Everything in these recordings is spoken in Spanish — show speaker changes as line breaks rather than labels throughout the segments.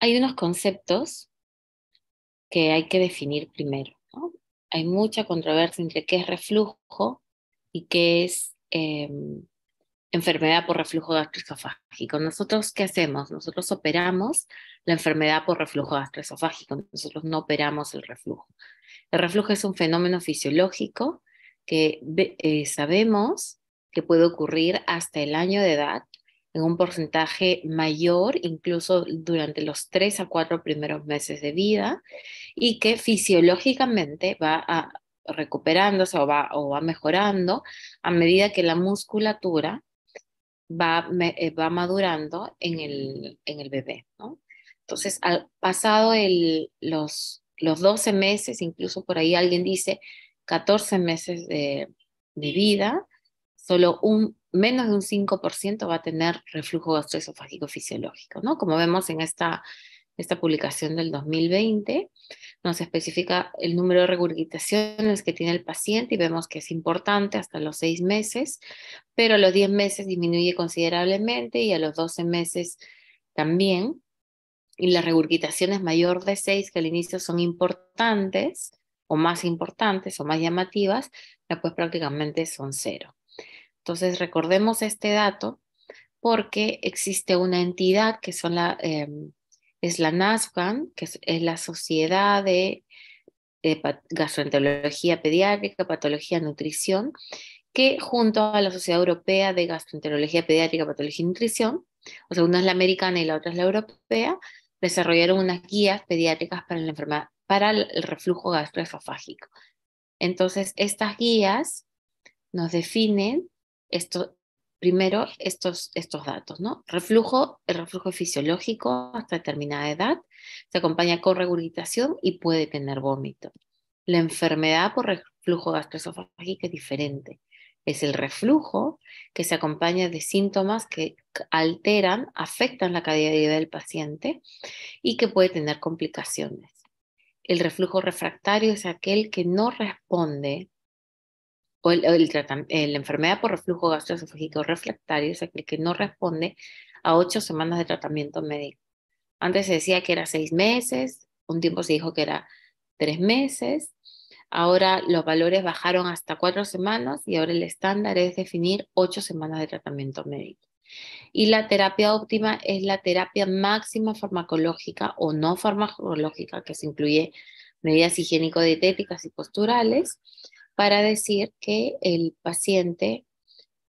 hay unos conceptos que hay que definir primero. Hay mucha controversia entre qué es reflujo y qué es em, enfermedad por reflujo gastroesofágico. Nosotros, ¿qué hacemos? Nosotros operamos la enfermedad por reflujo gastroesofágico, nosotros no operamos el reflujo. El reflujo es un fenómeno fisiológico que eh, sabemos que puede ocurrir hasta el año de edad en un porcentaje mayor, incluso durante los tres a cuatro primeros meses de vida, y que fisiológicamente va a recuperándose o va, mejorando a medida que la musculatura va, eh, madurando en el, bebé. ¿no? Entonces, al, pasado los, los 12 meses, incluso por ahí alguien dice 14 meses de vida, solo un menos de un 5% va a tener reflujo gastroesofágico fisiológico, ¿no? Como vemos en esta, esta publicación del 2020, nos especifica el número de regurgitaciones que tiene el paciente y vemos que es importante hasta los 6 meses, pero a los 10 meses disminuye considerablemente y a los 12 meses también. Y las regurgitaciones mayor de 6 que al inicio son importantes o más importantes o más llamativas, después prácticamente son cero. Entonces, recordemos este dato porque existe una entidad que son la, em, es la NASGAN, que es, la Sociedad de, eh, Gastroenterología Pediátrica, Patología, Nutrición, que junto a la Sociedad Europea de Gastroenterología Pediátrica, Patología y Nutrición, o sea, una es la americana y la otra es la europea, desarrollaron unas guías pediátricas para la enfermedad, para el reflujo gastroesofágico. Entonces, estas guías nos definen esto, primero estos, estos datos, ¿no? Reflujo, el reflujo fisiológico hasta determinada edad, se acompaña con regurgitación y puede tener vómito. La enfermedad por reflujo gastroesofágico es diferente. Es el reflujo que se acompaña de síntomas que alteran, afectan la calidad de vida del paciente y que puede tener complicaciones. El reflujo refractario es aquel que no responde eh, la enfermedad por reflujo gastroesofágico refractario es aquel que no responde a ocho semanas de tratamiento médico. Antes se decía que era seis meses, un tiempo se dijo que era tres meses, ahora los valores bajaron hasta cuatro semanas y ahora el estándar es definir ocho semanas de tratamiento médico. Y la terapia óptima es la terapia máxima farmacológica o no farmacológica, que se incluye medidas higiénico-dietéticas y posturales, para decir que el paciente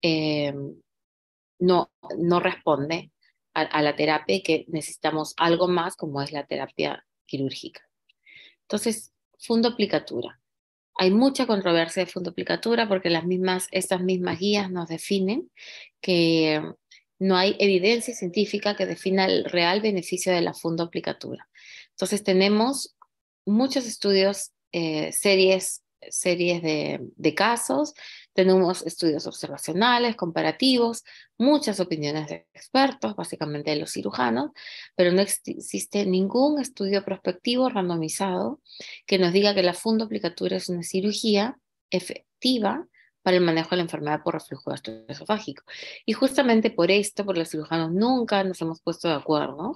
eh, no, no responde a, la terapia y que necesitamos algo más como es la terapia quirúrgica. Entonces, fundoplicatura. Hay mucha controversia de fundoplicatura porque las mismas, estas mismas guías nos definen que no hay evidencia científica que defina el real beneficio de la fundoplicatura. Entonces tenemos muchos estudios, eh, series series de, de casos, tenemos estudios observacionales, comparativos, muchas opiniones de expertos, básicamente de los cirujanos, pero no existe ningún estudio prospectivo randomizado que nos diga que la fundoplicatura es una cirugía efectiva para el manejo de la enfermedad por reflujo gastroesofágico. Y justamente por esto, por los cirujanos, nunca nos hemos puesto de acuerdo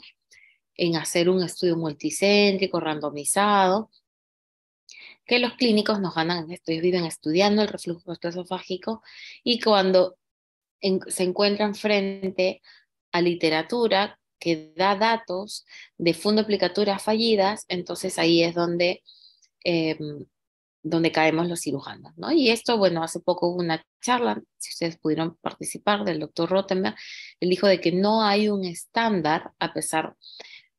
en hacer un estudio multicéntrico, randomizado, que los clínicos nos ganan en ellos viven estudiando el reflujo gastroesofágico y cuando se encuentran frente a literatura que da datos de fundoplicaturas fallidas, entonces ahí es donde, em, donde caemos los cirujanos. Y esto, bueno, hace poco hubo una charla, si ustedes pudieron participar, del doctor Rottenberg, él dijo de que no hay un estándar, a pesar,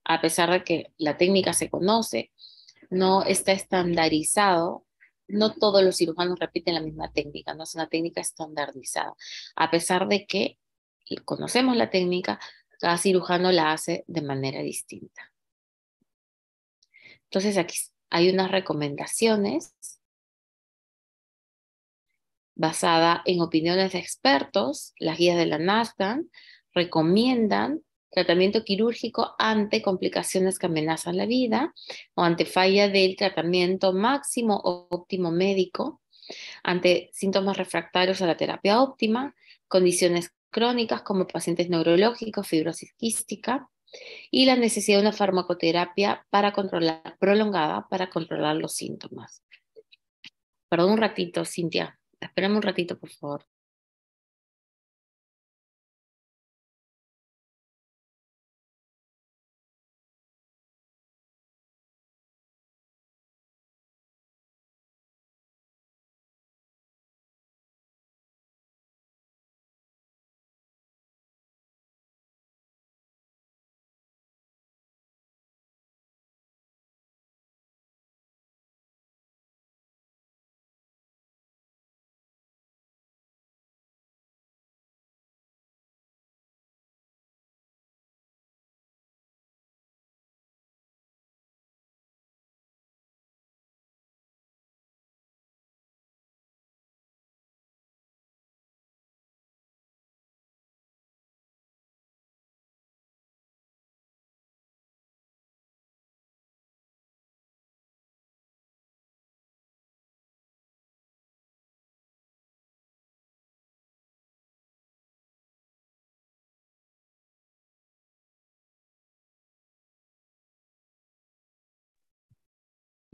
a pesar de que la técnica se conoce, no está estandarizado. No todos los cirujanos repiten la misma técnica, no es una técnica estandarizada. A pesar de que conocemos la técnica, cada cirujano la hace de manera distinta. Entonces aquí hay unas recomendaciones basada en opiniones de expertos. Las guías de la NASDAQ recomiendan tratamiento quirúrgico ante complicaciones que amenazan la vida o ante falla del tratamiento máximo o óptimo médico, ante síntomas refractarios a la terapia óptima, condiciones crónicas como pacientes neurológicos, fibrosis quística y la necesidad de una farmacoterapia para controlar, prolongada para controlar los síntomas.
Perdón un ratito, Cintia. Espérame un ratito, por favor.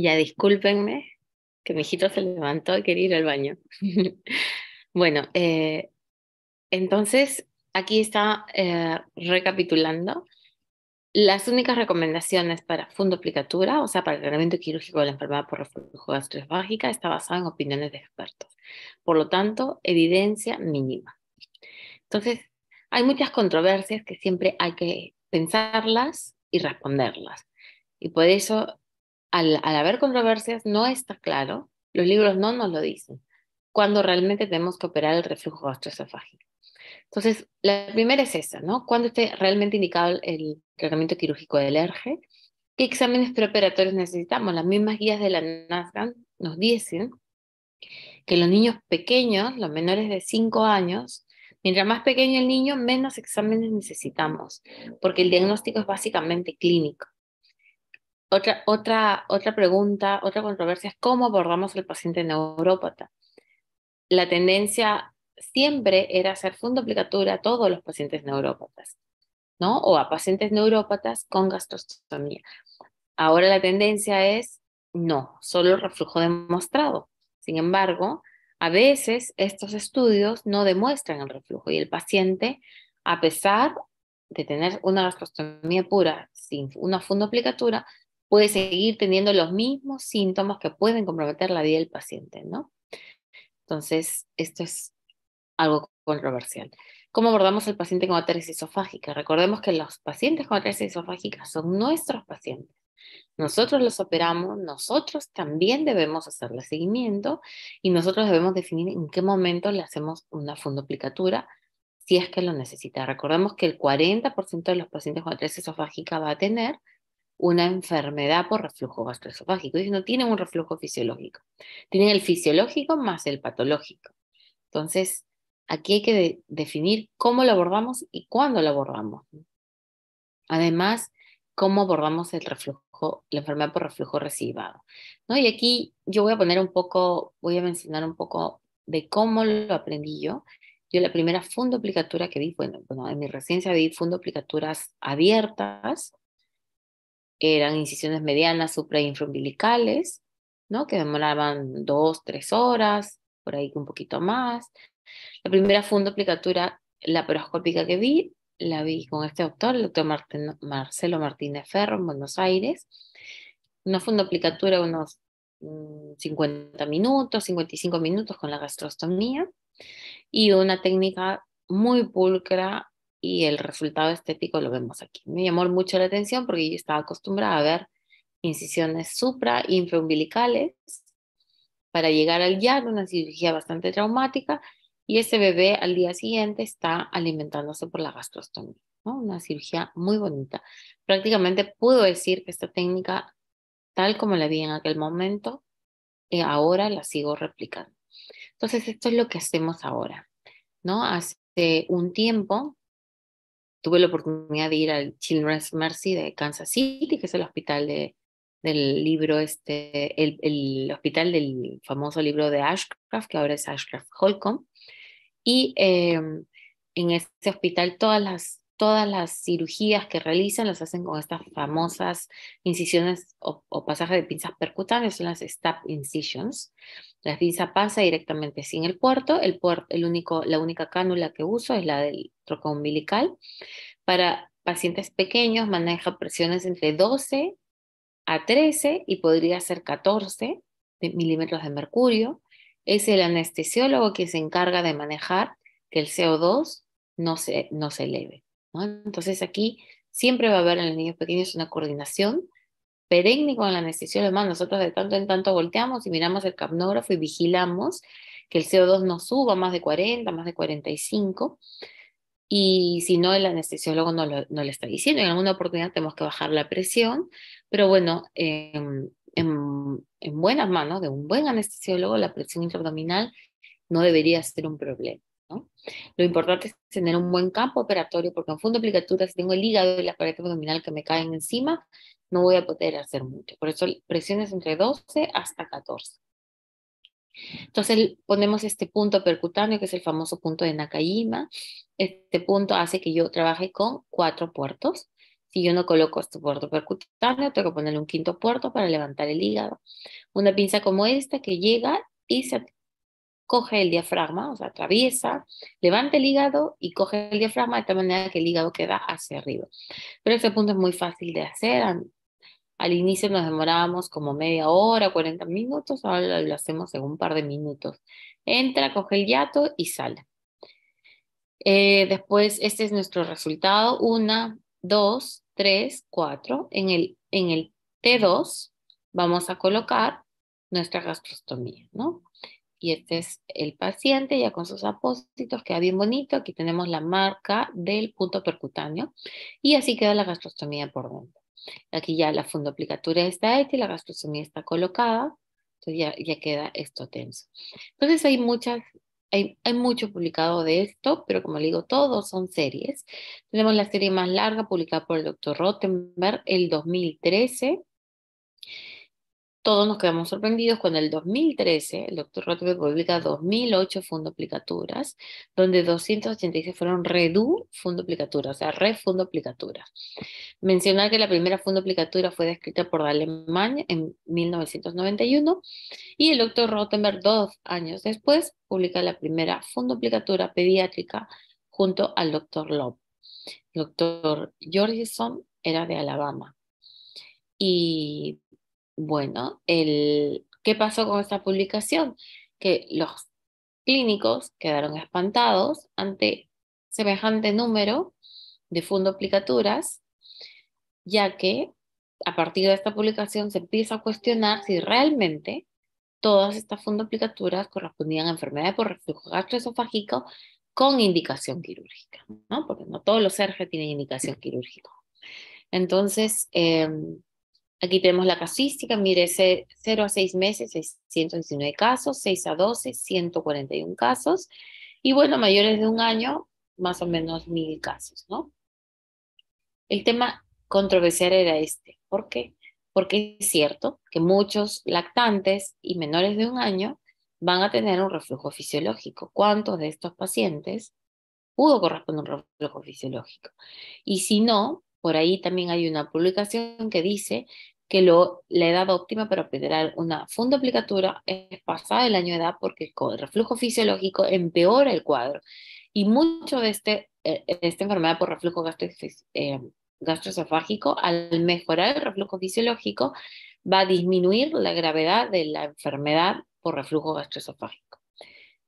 Ya discúlpenme, que
mi
hijito se levantó y quería ir al baño. bueno, eh, entonces aquí está eh, recapitulando. Las únicas recomendaciones para fundoplicatura, o sea, para el tratamiento quirúrgico de la enfermedad por reflujo gastroesofágica, está basada en opiniones de expertos. Por lo tanto, evidencia mínima. Entonces, hay muchas controversias que siempre hay que pensarlas y responderlas. Y por eso al, haber controversias no está claro, los libros no nos lo dicen, cuando realmente tenemos que operar el reflujo gastroesofágico. Entonces, la primera es esa, ¿no? ¿Cuándo esté realmente indicado el tratamiento quirúrgico del ERGE? ¿Qué exámenes preoperatorios necesitamos? Las mismas guías de la NASGAN nos dicen que los niños pequeños, los menores de 5 años, mientras más pequeño el niño, menos exámenes necesitamos, porque el diagnóstico es básicamente clínico. Otra, otra, pregunta, otra controversia es cómo abordamos el paciente neurópata. La tendencia siempre era hacer fundoplicatura a todos los pacientes neurópatas, ¿no? O a pacientes neurópatas con gastrostomía. Ahora la tendencia es no, solo el reflujo demostrado. Sin embargo, a veces estos estudios no demuestran el reflujo y el paciente, a pesar de tener una gastrostomía pura sin una fundoplicatura, puede seguir teniendo los mismos síntomas que pueden comprometer la vida del paciente, ¿no? Entonces, esto es algo controversial. ¿Cómo abordamos al paciente con atresia esofágica? Recordemos que los pacientes con atresis esofágica son nuestros pacientes. Nosotros los operamos, nosotros también debemos hacerle seguimiento y nosotros debemos definir en qué momento le hacemos una fundoplicatura si es que lo necesita. Recordemos que el 40% de los pacientes con atresis esofágica va a tener una enfermedad por reflujo gastroesofágico. Ellos no tienen un reflujo fisiológico. Tienen el fisiológico más el patológico. Entonces, aquí hay que definir cómo lo abordamos y cuándo lo abordamos. Además, cómo abordamos el reflujo, la enfermedad por reflujo recibado. ¿no? Y aquí yo voy a poner un poco, voy a mencionar un poco de cómo lo aprendí yo. Yo la primera fundoplicatura que vi, bueno, en mi residencia vi fundoplicaturas abiertas, eran incisiones medianas suprainfraumbilicales, ¿no? Que demoraban dos, tres horas, por ahí un poquito más. La primera fundoplicatura laparoscópica que vi, la vi con este doctor, el doctor Marcelo Martínez Ferro en Buenos Aires. Una fundoplicatura unos 50 mm, minutos, 55 minutos con la gastrostomía y una técnica muy pulcra y el resultado estético lo vemos aquí. Me llamó mucho la atención porque yo estaba acostumbrada a ver incisiones supra infraumbilicales para llegar al llano, una cirugía bastante traumática, y ese bebé al día siguiente está alimentándose por la gastrostomía, ¿no? una cirugía muy bonita. Prácticamente puedo decir que esta técnica, tal como la vi en aquel momento, eh, ahora la sigo replicando. Entonces, esto es lo que hacemos ahora. ¿no? Hace un tiempo tuve la oportunidad de ir al Children's Mercy de Kansas City, que es el hospital del libro, este, el, el, hospital del famoso libro de Ashcraft, que ahora es Ashcraft Holcomb. Y em, en ese hospital todas las, todas las cirugías que realizan las hacen con estas famosas incisiones o, o pasajes de pinzas percutáneas, son las stab incisions. La pinza pasa directamente sin el puerto, el, el único, la única cánula que uso es la del umbilical. Para pacientes pequeños maneja presiones entre 12 a 13 y podría ser 14 milímetros de mercurio. Es el anestesiólogo quien se encarga de manejar que el CO2 no se, no se eleve. Entonces aquí siempre va a haber en los niños pequeños una coordinación perenne con el anestesiólogo. Además, nosotros de tanto en tanto volteamos y miramos el capnógrafo y vigilamos que el CO2 no suba más de 40, más de 45. Y si no, el anestesiólogo no, le está diciendo. En alguna oportunidad tenemos que bajar la presión, pero bueno, en, em, em, en, buenas manos de un buen anestesiólogo, la presión intraabdominal no debería ser un problema. ¿no? Lo importante es tener un buen campo operatorio, porque en fondo aplicatura, si tengo el hígado y la pared abdominal que me caen encima, no voy a poder hacer mucho. Por eso presiones entre 12 hasta 14. Entonces ponemos este punto percutáneo, que es el famoso punto de Nakajima. Este punto hace que yo trabaje con cuatro puertos. Si yo no coloco este puerto percutáneo, tengo que ponerle un quinto puerto para levantar el hígado. Una pinza como esta que llega y se coge el diafragma, o sea, atraviesa, levanta el hígado y coge el diafragma de tal manera que el hígado queda hacia arriba. Pero este punto es muy fácil de hacer, al inicio nos demorábamos como media hora, 40 minutos, ahora lo hacemos en un par de minutos. Entra, coge el yato y sale. Eh, después, este es nuestro resultado. Una, dos, tres, cuatro. En el, en el T2 vamos a colocar nuestra gastrostomía, ¿no? Y este es el paciente ya con sus apósitos, queda bien bonito. Aquí tenemos la marca del punto percutáneo y así queda la gastrostomía por dentro. Aquí ya la fundoplicatura está hecha y la gastrostomía está colocada, entonces ya, ya queda esto tenso. Entonces hay muchas hay, mucho publicado de esto, pero como le digo, todos son series. Tenemos la serie más larga publicada por el doctor Rottenberg el 2013, todos nos quedamos sorprendidos cuando en el 2013 el doctor Rottenberg publica 2008 fundoplicaturas, donde 286 fueron redu fundoplicatura, o sea, refunduplicaturas. Mencionar que la primera fundoplicatura fue descrita por Alemania en 1991 y el doctor Rottenberg dos años después publica la primera fundoplicatura pediátrica junto al doctor Lob. El doctor Georgeson era de Alabama. Y bueno, el, ¿qué pasó con esta publicación? Que los clínicos quedaron espantados ante semejante número de fundoplicaturas, ya que a partir de esta publicación se empieza a cuestionar si realmente todas estas fundoplicaturas correspondían a enfermedades por reflujo gastroesofágico con indicación quirúrgica, ¿no? Porque no todos los ERGE tienen indicación quirúrgica. Entonces, em, Aquí tenemos la casística, mire, 0 a 6 meses, 619 casos, 6 a 12, 141 casos, y bueno, mayores de un año, más o menos 1000 casos, ¿no? El tema controversial era este. ¿Por qué? Porque es cierto que muchos lactantes y menores de un año van a tener un reflujo fisiológico. ¿Cuántos de estos pacientes pudo corresponder a un reflujo fisiológico? Y si no, por ahí también hay una publicación que dice que lo, la edad óptima para obtener una funda aplicatura es pasada el año de edad porque con el reflujo fisiológico empeora el cuadro. Y mucho de, este, eh, esta enfermedad por reflujo eh, gastroesofágico, al mejorar el reflujo fisiológico, va a disminuir la gravedad de la enfermedad por reflujo gastroesofágico.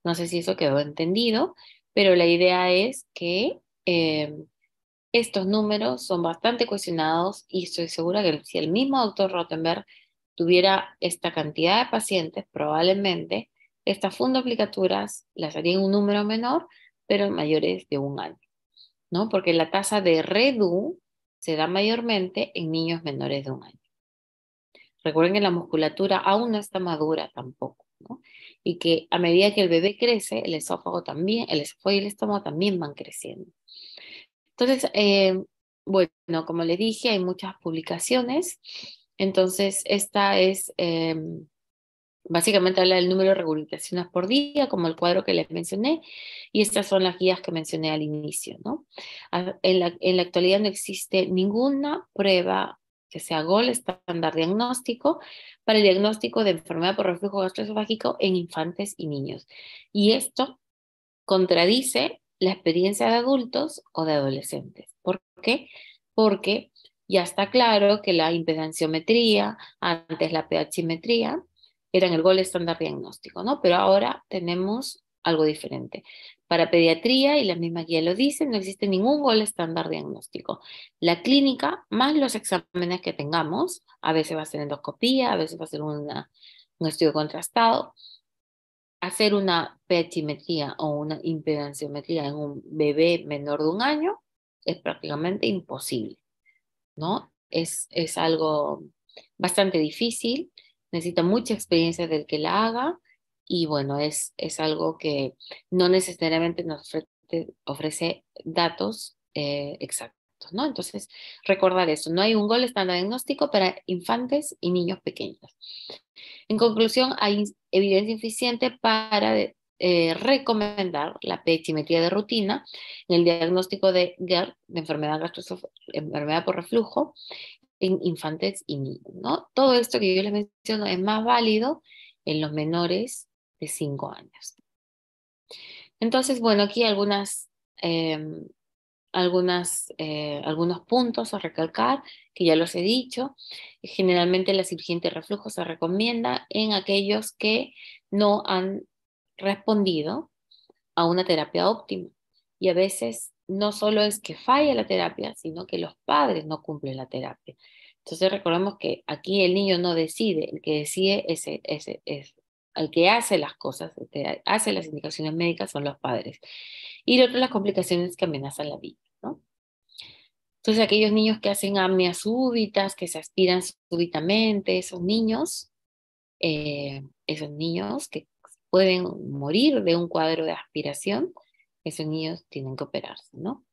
No sé si eso quedó entendido, pero la idea es que eh, estos números son bastante cuestionados y estoy segura que si el mismo doctor Rottenberg tuviera esta cantidad de pacientes, probablemente estas fundoplicaturas las haría en un número menor, pero mayores de un año, ¿no? Porque la tasa de REDU se da mayormente en niños menores de un año. Recuerden que la musculatura aún no está madura tampoco, ¿no? Y que a medida que el bebé crece, el esófago también, el esófago y el estómago también van creciendo. Entonces, eh, bueno, como le dije, hay muchas publicaciones. Entonces, esta es, eh, básicamente habla del número de regulaciones por día, como el cuadro que les mencioné, y estas son las guías que mencioné al inicio. ¿no? Ah, en, la, en la actualidad no existe ninguna prueba que sea GOL, estándar diagnóstico, para el diagnóstico de enfermedad por reflujo gastroesofágico en infantes y niños. Y esto contradice la experiencia de adultos o de adolescentes. ¿Por qué? Porque ya está claro que la impedanciometría, antes la pHimetría, eran el gol estándar diagnóstico, ¿no? Pero ahora tenemos algo diferente. Para pediatría, y la misma guía lo dice, no existe ningún gol estándar diagnóstico. La clínica, más los exámenes que tengamos, a veces va a ser endoscopía, a veces va a ser un estudio contrastado, hacer una petimetría o una impedanciometría en un bebé menor de un año es prácticamente imposible, ¿no? Es, es algo bastante difícil, necesita mucha experiencia del que la haga y bueno, es, es algo que no necesariamente nos ofrece, datos eh, exactos. Entonces, recordar eso, no hay un gol estándar diagnóstico para infantes y niños pequeños. En conclusión, hay evidencia suficiente para eh, recomendar la pechimetría de rutina en el diagnóstico de GERD, de enfermedad, enfermedad por reflujo, en infantes y niños, ¿no? Todo esto que yo les menciono es más válido en los menores de 5 años. Entonces, bueno, aquí algunas em, algunas, eh, algunos puntos a recalcar, que ya los he dicho. Generalmente la cirugía reflujo se recomienda en aquellos que no han respondido a una terapia óptima. Y a veces no solo es que falla la terapia, sino que los padres no cumplen la terapia. Entonces recordemos que aquí el niño no decide, el que decide es, es, es, al que hace las cosas, que hace las indicaciones médicas son los padres. Y lo otro, las complicaciones que amenazan la vida, Entonces, aquellos niños que hacen apneas súbitas, que se aspiran súbitamente, esos niños, eh, esos niños que pueden morir de un cuadro de aspiración, esos niños tienen que operarse, ¿no?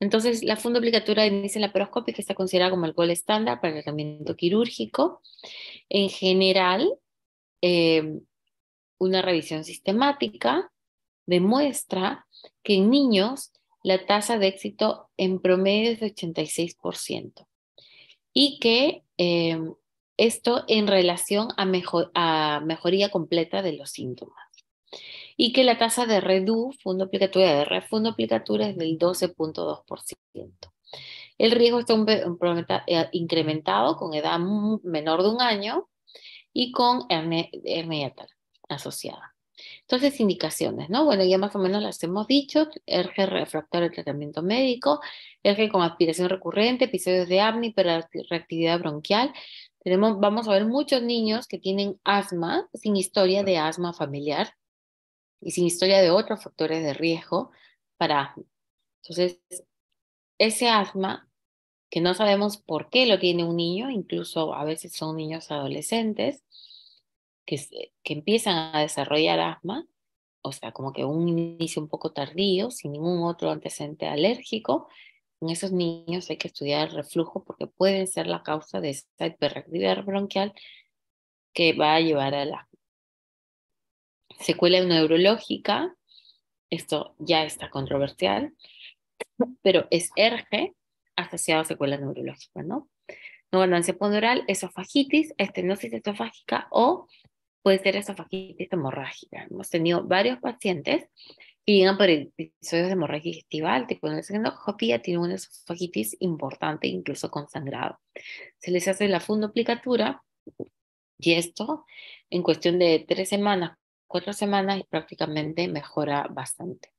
Entonces, la funda obligatoria de inicio que está considerada como alcohol estándar para el tratamiento quirúrgico. En general, Em, una revisión sistemática demuestra que en niños la tasa de éxito en promedio es de 86% y que em, esto en relación a, a, mejoría completa de los síntomas. Y que la tasa de REDU, aplicatura de refundo aplicatura, es del 12.2%. El riesgo está eh, incrementado con edad menor de un año y con hernia, asociada. Entonces, indicaciones, ¿no? Bueno, ya más o menos las hemos dicho, hernia refractario al tratamiento médico, hernia con aspiración recurrente, episodios de apnea, reactividad bronquial. Tenemos, vamos a ver muchos niños que tienen asma sin historia de asma familiar y sin historia de otros factores de riesgo para asma. Entonces, ese asma que no sabemos por qué lo tiene un niño, incluso a veces son niños adolescentes que, eh, que empiezan a desarrollar asma, o sea, como que un inicio un poco tardío, sin ningún otro antecedente alérgico. En esos niños hay que estudiar el reflujo porque puede ser la causa de esta hiperactividad bronquial que va a llevar a la Secuela neurológica, esto ya está controversial, pero es ERGE, asociado a secuelas neurológicas, ¿no? No ganancia ponderal, esofagitis, estenosis esofágica o puede ser esofagitis hemorrágica. Hemos tenido varios pacientes que llegan por episodios de hemorragia digestiva tipo un tienen una esofagitis importante, incluso con Se les hace la fundoplicatura y esto en cuestión de tres semanas, cuatro semanas prácticamente mejora bastante.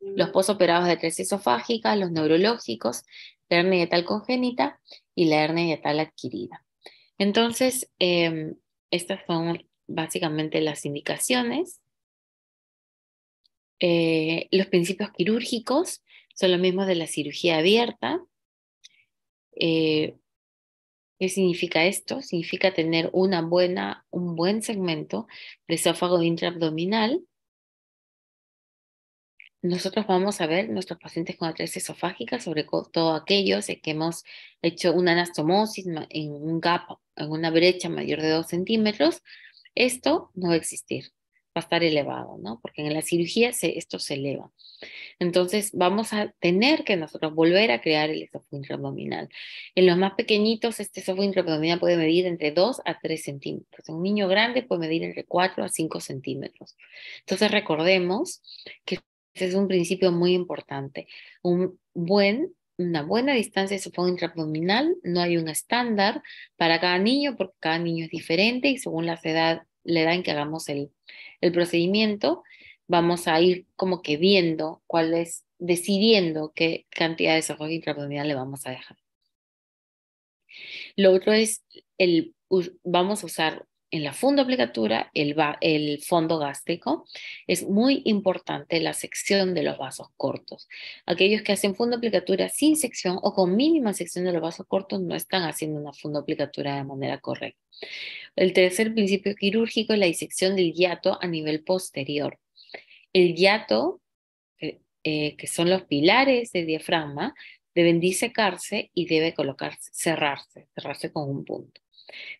Los mm. posoperados de tres esofágica, los neurológicos, la hernia dietal congénita y la hernia dietal adquirida. Entonces, em, estas son básicamente las indicaciones. Eh, los principios quirúrgicos son los mismos de la cirugía abierta. Eh, ¿Qué significa esto? Significa tener una buena, un buen segmento de esófago intraabdominal nosotros vamos a ver nuestros pacientes con atresia esofágica, sobre todo aquellos que hemos hecho una anastomosis en un gap, en una brecha mayor de 2 centímetros, esto no va a existir, va a estar elevado, ¿no? Porque en la cirugía se, esto se eleva. Entonces vamos a tener que nosotros volver a crear el esófago intraabdominal. En los más pequeñitos, este esófago intraabdominal puede medir entre 2 a 3 centímetros. En un niño grande puede medir entre 4 a 5 centímetros. Entonces recordemos que ese es un principio muy importante. Un buen, una buena distancia de sofón intraabdominal, no hay un estándar para cada niño porque cada niño es diferente y según la edad, le dan en que hagamos el, procedimiento, vamos a ir como que viendo cuál es, decidiendo qué cantidad de sofón intraabdominal le vamos a dejar. Lo otro es, el, vamos a usar en la funda el, el fondo gástrico, es muy importante la sección de los vasos cortos. Aquellos que hacen fundoplicatura sin sección o con mínima sección de los vasos cortos no están haciendo una fundoplicatura de manera correcta. El tercer principio quirúrgico es la disección del hiato a nivel posterior. El hiato, eh, eh, que son los pilares del diafragma, deben disecarse y debe colocarse, cerrarse, cerrarse con un punto.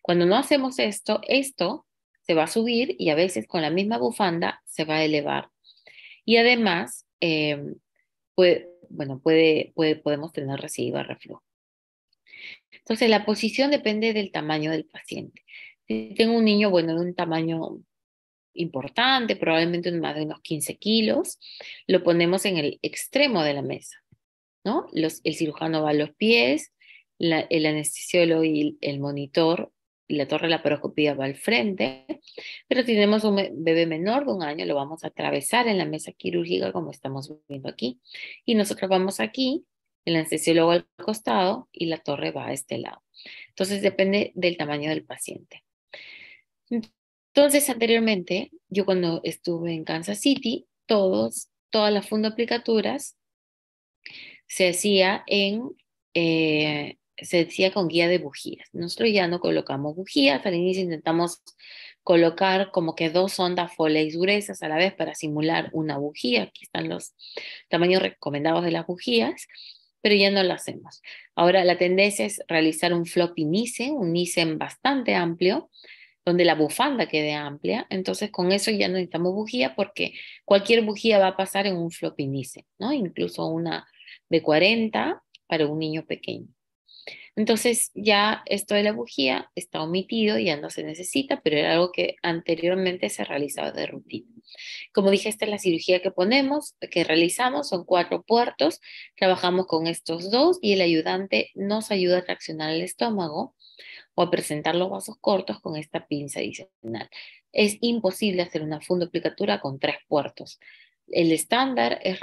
Cuando no hacemos esto, esto se va a subir y a veces con la misma bufanda se va a elevar. Y además, em, bueno, puede, podemos tener residuo reflujo. Entonces, la posición depende del tamaño del paciente. Si tengo un niño, bueno, de un tamaño importante, probablemente más de unos 15 kilos, lo ponemos en el extremo de la mesa, ¿no? el cirujano va a los pies, el anestesiólogo y el monitor la torre la laparoscopía va al frente, pero tenemos un bebé menor de un año, lo vamos a atravesar en la mesa quirúrgica como estamos viendo aquí. Y nosotros vamos aquí, el anestesiólogo al costado y la torre va a este lado. Entonces depende del tamaño del paciente. Entonces anteriormente, yo cuando estuve en Kansas City, todos, todas las aplicaturas se hacía en... Eh, se decía con guía de bujías. Nosotros ya no colocamos bujías, al inicio intentamos colocar como que dos ondas Foley gruesas a la vez para simular una bujía. Aquí están los tamaños recomendados de las bujías, pero ya no lo hacemos. Ahora la tendencia es realizar un floppy Nissen, un bastante amplio, donde la bufanda quede amplia. Entonces con eso ya no necesitamos bujía porque cualquier bujía va a pasar en un floppy ¿no? incluso una de 40 para un niño pequeño. Entonces ya esto de la bujía está omitido, ya no se necesita, pero era algo que anteriormente se realizaba de rutina. Como dije, esta es la cirugía que ponemos, que realizamos, son cuatro puertos, trabajamos con estos dos y el ayudante nos ayuda a traccionar el estómago o a presentar los vasos cortos con esta pinza adicional. Es imposible hacer una fundoplicatura con tres puertos. El estándar es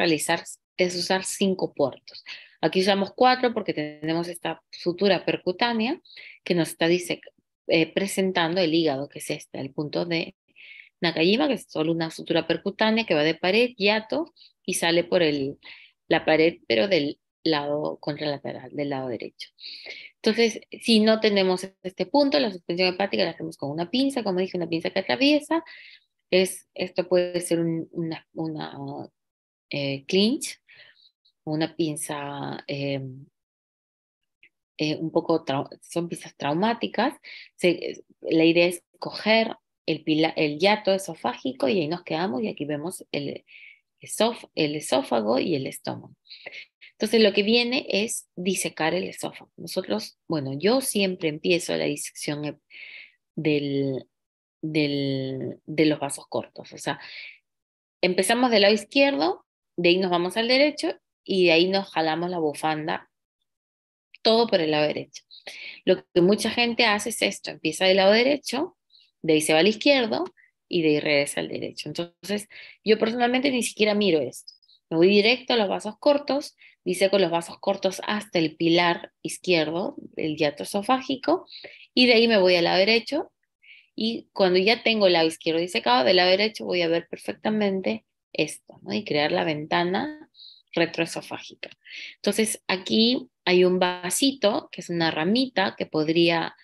es usar cinco puertos. Aquí usamos cuatro porque tenemos esta sutura percutánea que nos está dice, eh, presentando el hígado, que es este, el punto de Nakajima, que es solo una sutura percutánea que va de pared, hiato, y sale por el, la pared, pero del lado contralateral, del lado derecho. Entonces, si no tenemos este punto, la suspensión hepática la hacemos con una pinza, como dije, una pinza que atraviesa. Es, esto puede ser un, una, una eh, clinch, una pinza em, eh, un poco, son pinzas traumáticas. la idea es coger el, el yato esofágico y ahí nos quedamos y aquí vemos el, el esófago y el estómago. Entonces lo que viene es disecar el esófago. Nosotros, bueno, yo siempre empiezo la disección e-, del, de los vasos cortos. O sea, empezamos del lado izquierdo, de ahí nos vamos al derecho y de ahí nos jalamos la bufanda, todo por el lado derecho. Lo que mucha gente hace es esto, empieza del lado derecho, de ahí se va al izquierdo y de ahí regresa al derecho. Entonces, yo personalmente ni siquiera miro esto. Me voy directo a los vasos cortos, dice con los vasos cortos hasta el pilar izquierdo, el hiato esofágico, y de ahí me voy al lado derecho. Y cuando ya tengo el lado izquierdo disecado, del lado derecho voy a ver perfectamente esto, Y crear la ventana retroesofágica. Entonces, aquí hay un vasito, que es una ramita que podría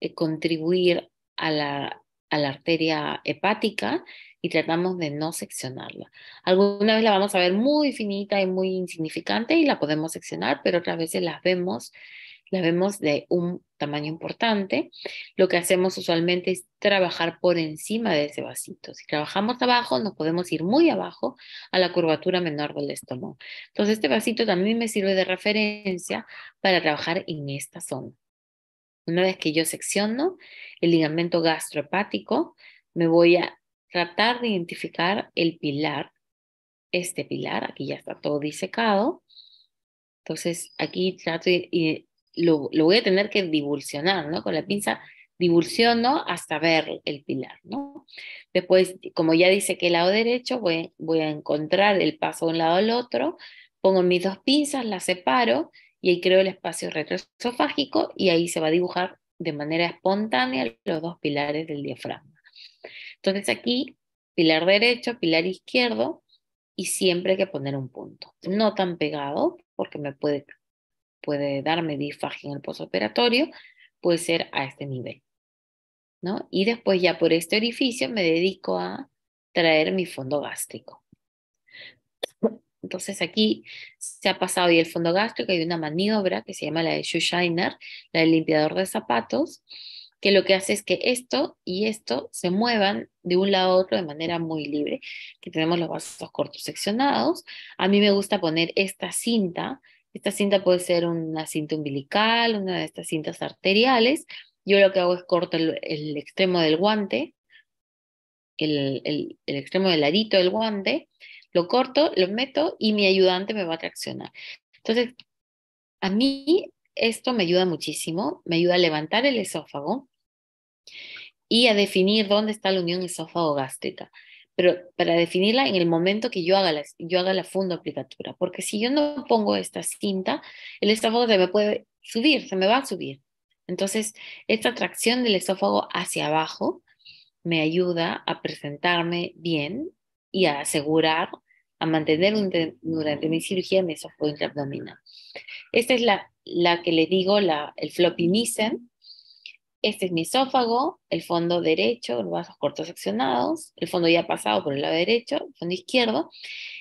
eh, contribuir a la, a la arteria hepática y tratamos de no seccionarla. Alguna vez la vamos a ver muy finita y muy insignificante y la podemos seccionar, pero otras veces las vemos la vemos de un tamaño importante, lo que hacemos usualmente es trabajar por encima de ese vasito. Si trabajamos abajo, nos podemos ir muy abajo a la curvatura menor del estómago. Entonces, este vasito también me sirve de referencia para trabajar en esta zona. Una vez que yo secciono el ligamento gastrohepático, me voy a tratar de identificar el pilar, este pilar, aquí ya está todo disecado. Entonces, aquí trato de lo, voy a tener que divulsionar, ¿no? Con la pinza divulsiono hasta ver el pilar, ¿no? Después, como ya dice que el lado derecho, voy, voy a encontrar el paso de un lado al otro, pongo mis dos pinzas, las separo y ahí creo el espacio retroesofágico y ahí se va a dibujar de manera espontánea los dos pilares del diafragma. Entonces aquí, pilar derecho, pilar izquierdo, y siempre hay que poner un punto. No tan pegado, porque me puede puede darme disfagia en el posoperatorio, puede ser a este nivel. ¿no? Y después ya por este orificio me dedico a traer mi fondo gástrico. Entonces aquí se ha pasado y el fondo gástrico, hay una maniobra que se llama la de shiner, la del limpiador de zapatos, que lo que hace es que esto y esto se muevan de un lado a otro de manera muy libre. que tenemos los vasos cortos seccionados. A mí me gusta poner esta cinta esta cinta puede ser una cinta umbilical, una de estas cintas arteriales. Yo lo que hago es corto el, extremo del guante, el, el extremo del ladito del guante, lo corto, lo meto y mi ayudante me va a traccionar. Entonces, a mí esto me ayuda muchísimo, me ayuda a levantar el esófago y a definir dónde está la unión esófago-gástrica pero para definirla en el momento que yo haga la, yo haga la funda aplicatura, porque si yo no pongo esta cinta, el esófago se me puede subir, se me va a subir. Entonces, esta tracción del esófago hacia abajo me ayuda a presentarme bien y a asegurar, a mantener un, durante mi cirugía mi esófago intraabdominal. Esta es la, la que le digo la, el floppy este es mi esófago, el fondo derecho, los vasos cortos accionados, el fondo ya pasado por el lado derecho, el fondo izquierdo,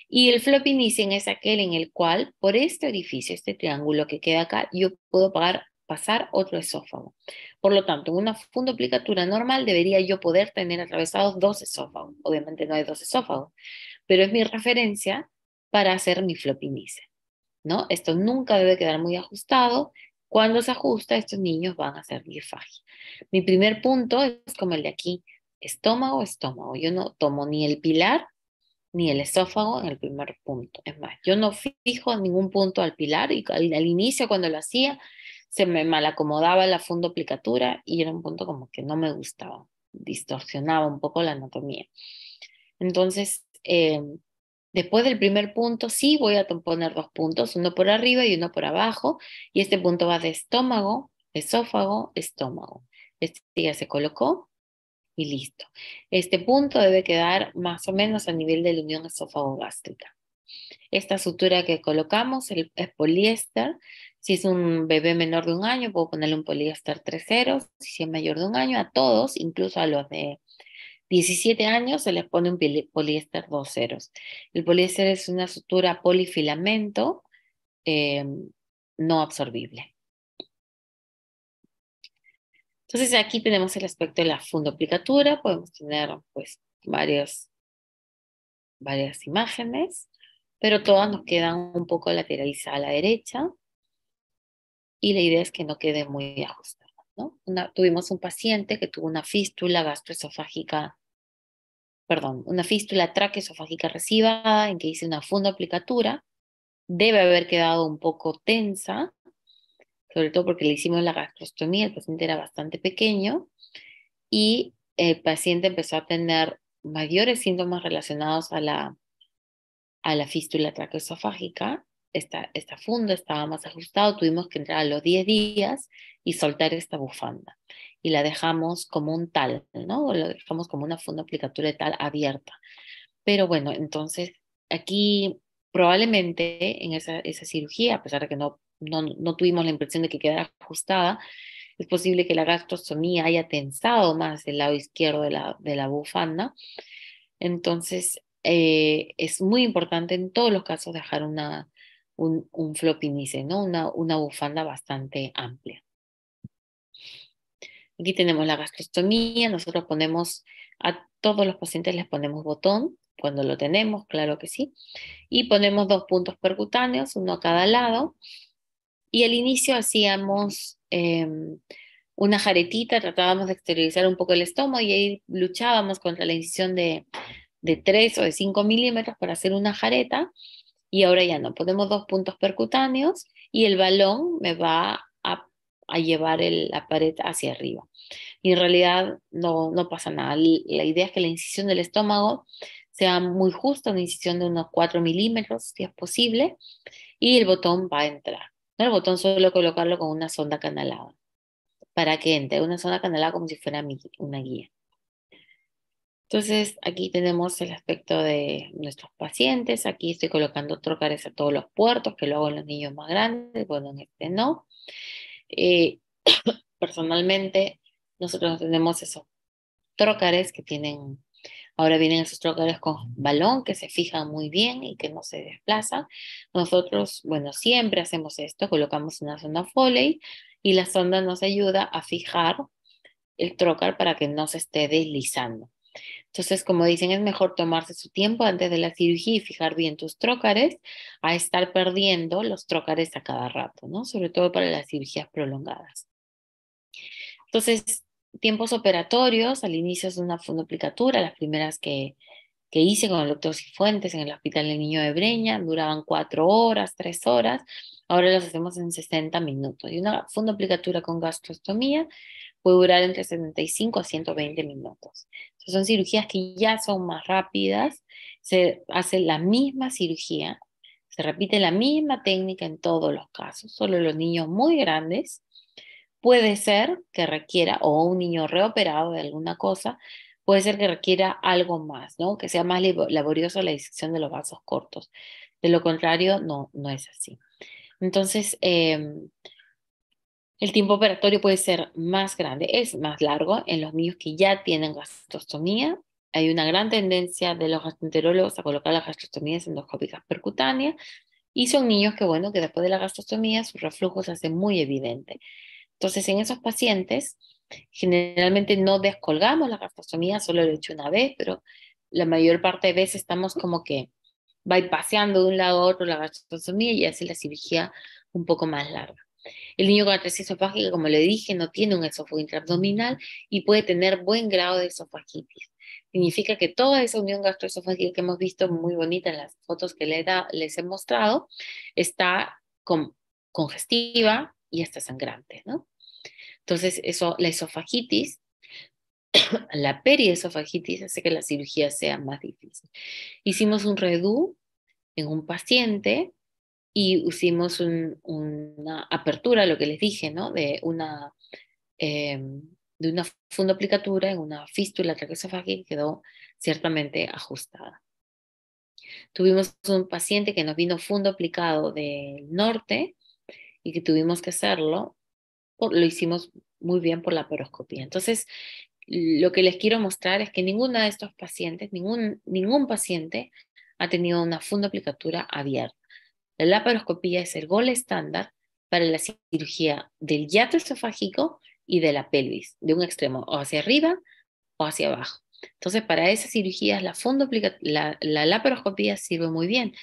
y el floppy es aquel en el cual, por este orificio, este triángulo que queda acá, yo puedo pagar, pasar otro esófago. Por lo tanto, en una fundoplicatura normal debería yo poder tener atravesados dos esófagos. Obviamente no hay dos esófagos, pero es mi referencia para hacer mi floppy ¿no? Esto nunca debe quedar muy ajustado, cuando se ajusta, estos niños van a hacer glifagia. Mi primer punto es como el de aquí, estómago, estómago. Yo no tomo ni el pilar ni el esófago en el primer punto. Es más, yo no fijo ningún punto al pilar y al, inicio cuando lo hacía se me malacomodaba la fundoplicatura y era un punto como que no me gustaba, distorsionaba un poco la anatomía. Entonces, eh, Después del primer punto, sí voy a poner dos puntos, uno por arriba y uno por abajo, y este punto va de estómago, esófago, estómago. Este ya se colocó y listo. Este punto debe quedar más o menos a nivel de la unión esófago-gástrica. Esta sutura que colocamos es poliéster. Si es un bebé menor de un año, puedo ponerle un poliéster 3 0 Si es mayor de un año, a todos, incluso a los de 17 años se les pone un poliéster dos ceros. El poliéster es una sutura polifilamento em, no absorbible. Entonces aquí tenemos el aspecto de la fundoplicatura, podemos tener pues varias, varias imágenes, pero todas nos quedan un poco lateralizadas a la derecha y la idea es que no quede muy ajustada. ¿no? tuvimos un paciente que tuvo una fístula gastroesofágica perdón, una fístula traqueesofágica recibada en que hice una funda aplicatura, debe haber quedado un poco tensa, sobre todo porque le hicimos la gastrostomía, el paciente era bastante pequeño y el paciente empezó a tener mayores síntomas relacionados a la, la fístula traqueoesofágica. Esta, esta funda estaba más ajustada, tuvimos que entrar a los 10 días y soltar esta bufanda y la dejamos como un tal, ¿no? O la dejamos como una funda aplicatura de tal abierta. Pero bueno, entonces aquí probablemente en esa, esa cirugía, a pesar de que no, no, tuvimos la impresión de que quedara ajustada, es posible que la gastrostomía haya tensado más el lado izquierdo de la, de la bufanda. Entonces, eh, es muy importante en todos los casos dejar una, un, un ¿no? una, una bufanda bastante amplia. Aquí tenemos la gastrostomía, nosotros ponemos a todos los pacientes les ponemos botón, cuando lo tenemos, claro que sí, y ponemos dos puntos percutáneos, uno a cada lado, y al inicio hacíamos em, una jaretita, tratábamos de exteriorizar un poco el estómago y ahí luchábamos contra la incisión de, de 3 o de 5 milímetros para hacer una jareta, y ahora ya no, ponemos dos puntos percutáneos y el balón me va a llevar la pared hacia arriba. Y en realidad no, no pasa nada. La idea es que la incisión del estómago sea muy justa, una incisión de unos 4 milímetros, si es posible, y el botón va a entrar. El botón solo colocarlo con una sonda canalada, para que entre una sonda canalada como si fuera una guía. Entonces, aquí tenemos el aspecto de nuestros pacientes. Aquí estoy colocando trocares a todos los puertos, que lo hago en los niños más grandes, bueno, en este no. Y eh, personalmente, nosotros tenemos esos trocares que tienen, ahora vienen esos trocares con balón que se fijan muy bien y que no se desplazan. Nosotros, bueno, siempre hacemos esto, colocamos una sonda Foley y la sonda nos ayuda a fijar el trocar para que no se esté deslizando. Entonces, como dicen, es mejor tomarse su tiempo antes de la cirugía y fijar bien tus trócares a estar perdiendo los trócares a cada rato, ¿no? Sobre todo para las cirugías prolongadas. Entonces, tiempos operatorios, al inicio es una fundoplicatura, las primeras que, que hice con el doctor Cifuentes en el Hospital del Niño de Breña, duraban cuatro horas, tres horas, ahora las hacemos en 60 minutos. Y una fundoplicatura con gastrostomía puede durar entre 75 a 120 minutos son cirugías que ya son más rápidas, se hace la misma cirugía, se repite la misma técnica en todos los casos, solo los niños muy grandes. Puede ser que requiera, o un niño reoperado de alguna cosa, puede ser que requiera algo más, ¿no? Que sea más laborioso la disección de los vasos cortos. De lo contrario, no, no es así. Entonces, em, el tiempo operatorio puede ser más grande, es más largo en los niños que ya tienen gastrostomía. Hay una gran tendencia de los gastroenterólogos a colocar las gastrostomías endoscópicas percutáneas y son niños que, bueno, que después de la gastrostomía su reflujo se hace muy evidente. Entonces, en esos pacientes, generalmente no descolgamos la gastrostomía, solo lo he hecho una vez, pero la mayor parte de veces estamos como que paseando de un lado a otro la gastrostomía y hace la cirugía un poco más larga. El niño con atrofia esofágica, como le dije, no tiene un esófago intraabdominal y puede tener buen grado de esofagitis. Significa que toda esa unión gastroesofágica que hemos visto muy bonita en las fotos que les, les he mostrado está congestiva y hasta sangrante, Entonces, eso, la esofagitis la periesofagitis hace que la cirugía sea más difícil. Hicimos un REDU en un paciente y hicimos una apertura, lo que les dije, ¿no? de, una, eh, de una fundoplicatura en una fístula traqueoesofágica que quedó ciertamente ajustada. Tuvimos un paciente que nos vino aplicado del norte y que tuvimos que hacerlo, lo hicimos muy bien por la peroscopía. Entonces, lo que les quiero mostrar es que ninguna de estos pacientes, ningún, ningún paciente ha tenido una aplicatura abierta. La laparoscopía es el gol estándar para la cirugía del hiato esofágico y de la pelvis, de un extremo o hacia arriba o hacia abajo. Entonces, para esas cirugías, la, la laparoscopía sirve muy bien.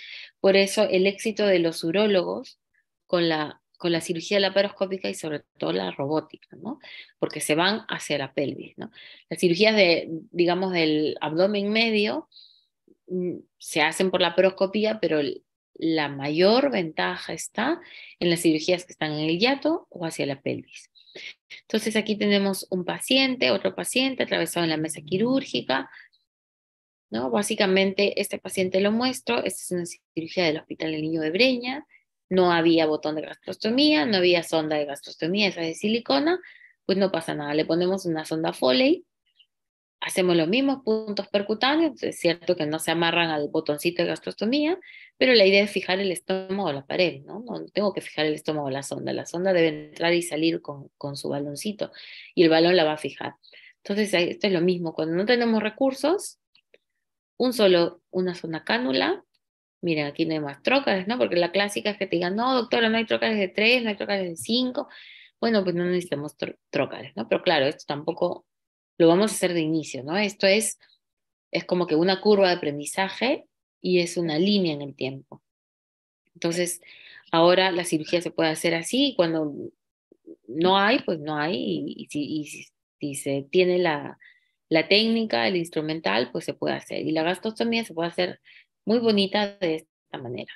Por eso, el éxito de los urólogos con la, con la cirugía laparoscópica y sobre todo la robótica, ¿no? Porque se van hacia la pelvis, ¿no? Las cirugías de, digamos, del abdomen medio mm, se hacen por laparoscopía, pero el, la mayor ventaja está en las cirugías que están en el hiato o hacia la pelvis. Entonces aquí tenemos un paciente, otro paciente atravesado en la mesa quirúrgica. ¿no? Básicamente este paciente lo muestro, esta es una cirugía del Hospital del Niño de Breña, no había botón de gastrostomía, no había sonda de gastrostomía, esa de silicona, pues no pasa nada, le ponemos una sonda Foley Hacemos los mismos puntos percutáneos, es cierto que no se amarran al botoncito de gastrostomía, pero la idea es fijar el estómago a la pared, ¿no? No tengo que fijar el estómago a la sonda, la sonda debe entrar y salir con, con su baloncito y el balón la va a fijar. Entonces, esto es lo mismo, cuando no tenemos recursos, un solo, una zona cánula, miren, aquí no hay más trócares, ¿no? Porque la clásica es que te digan, no, doctora, no hay trócares de tres, no hay trócares de cinco, bueno, pues no necesitamos trócares, ¿no? Pero claro, esto tampoco lo vamos a hacer de inicio, ¿no? Esto es, es como que una curva de aprendizaje y es una línea en el tiempo. Entonces, ahora la cirugía se puede hacer así, y cuando no hay, pues no hay, y, si, se tiene la, la, técnica, el instrumental, pues se puede hacer. Y la gastostomía se puede hacer muy bonita de esta manera.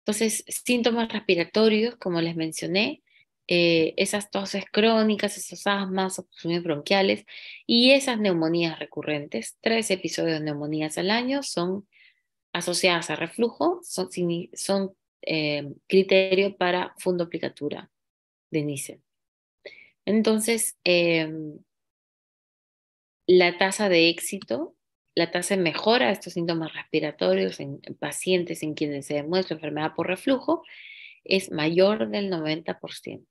Entonces, síntomas respiratorios, como les mencioné, eh, esas toses crónicas, esos asmas, obstrucciones bronquiales y esas neumonías recurrentes. Tres episodios de neumonías al año son asociadas a reflujo, son, eh, criterio para fundoplicatura de NICE. Entonces, em, la tasa de éxito, la tasa de mejora de estos síntomas respiratorios en pacientes en quienes se demuestra enfermedad por reflujo es mayor del 90%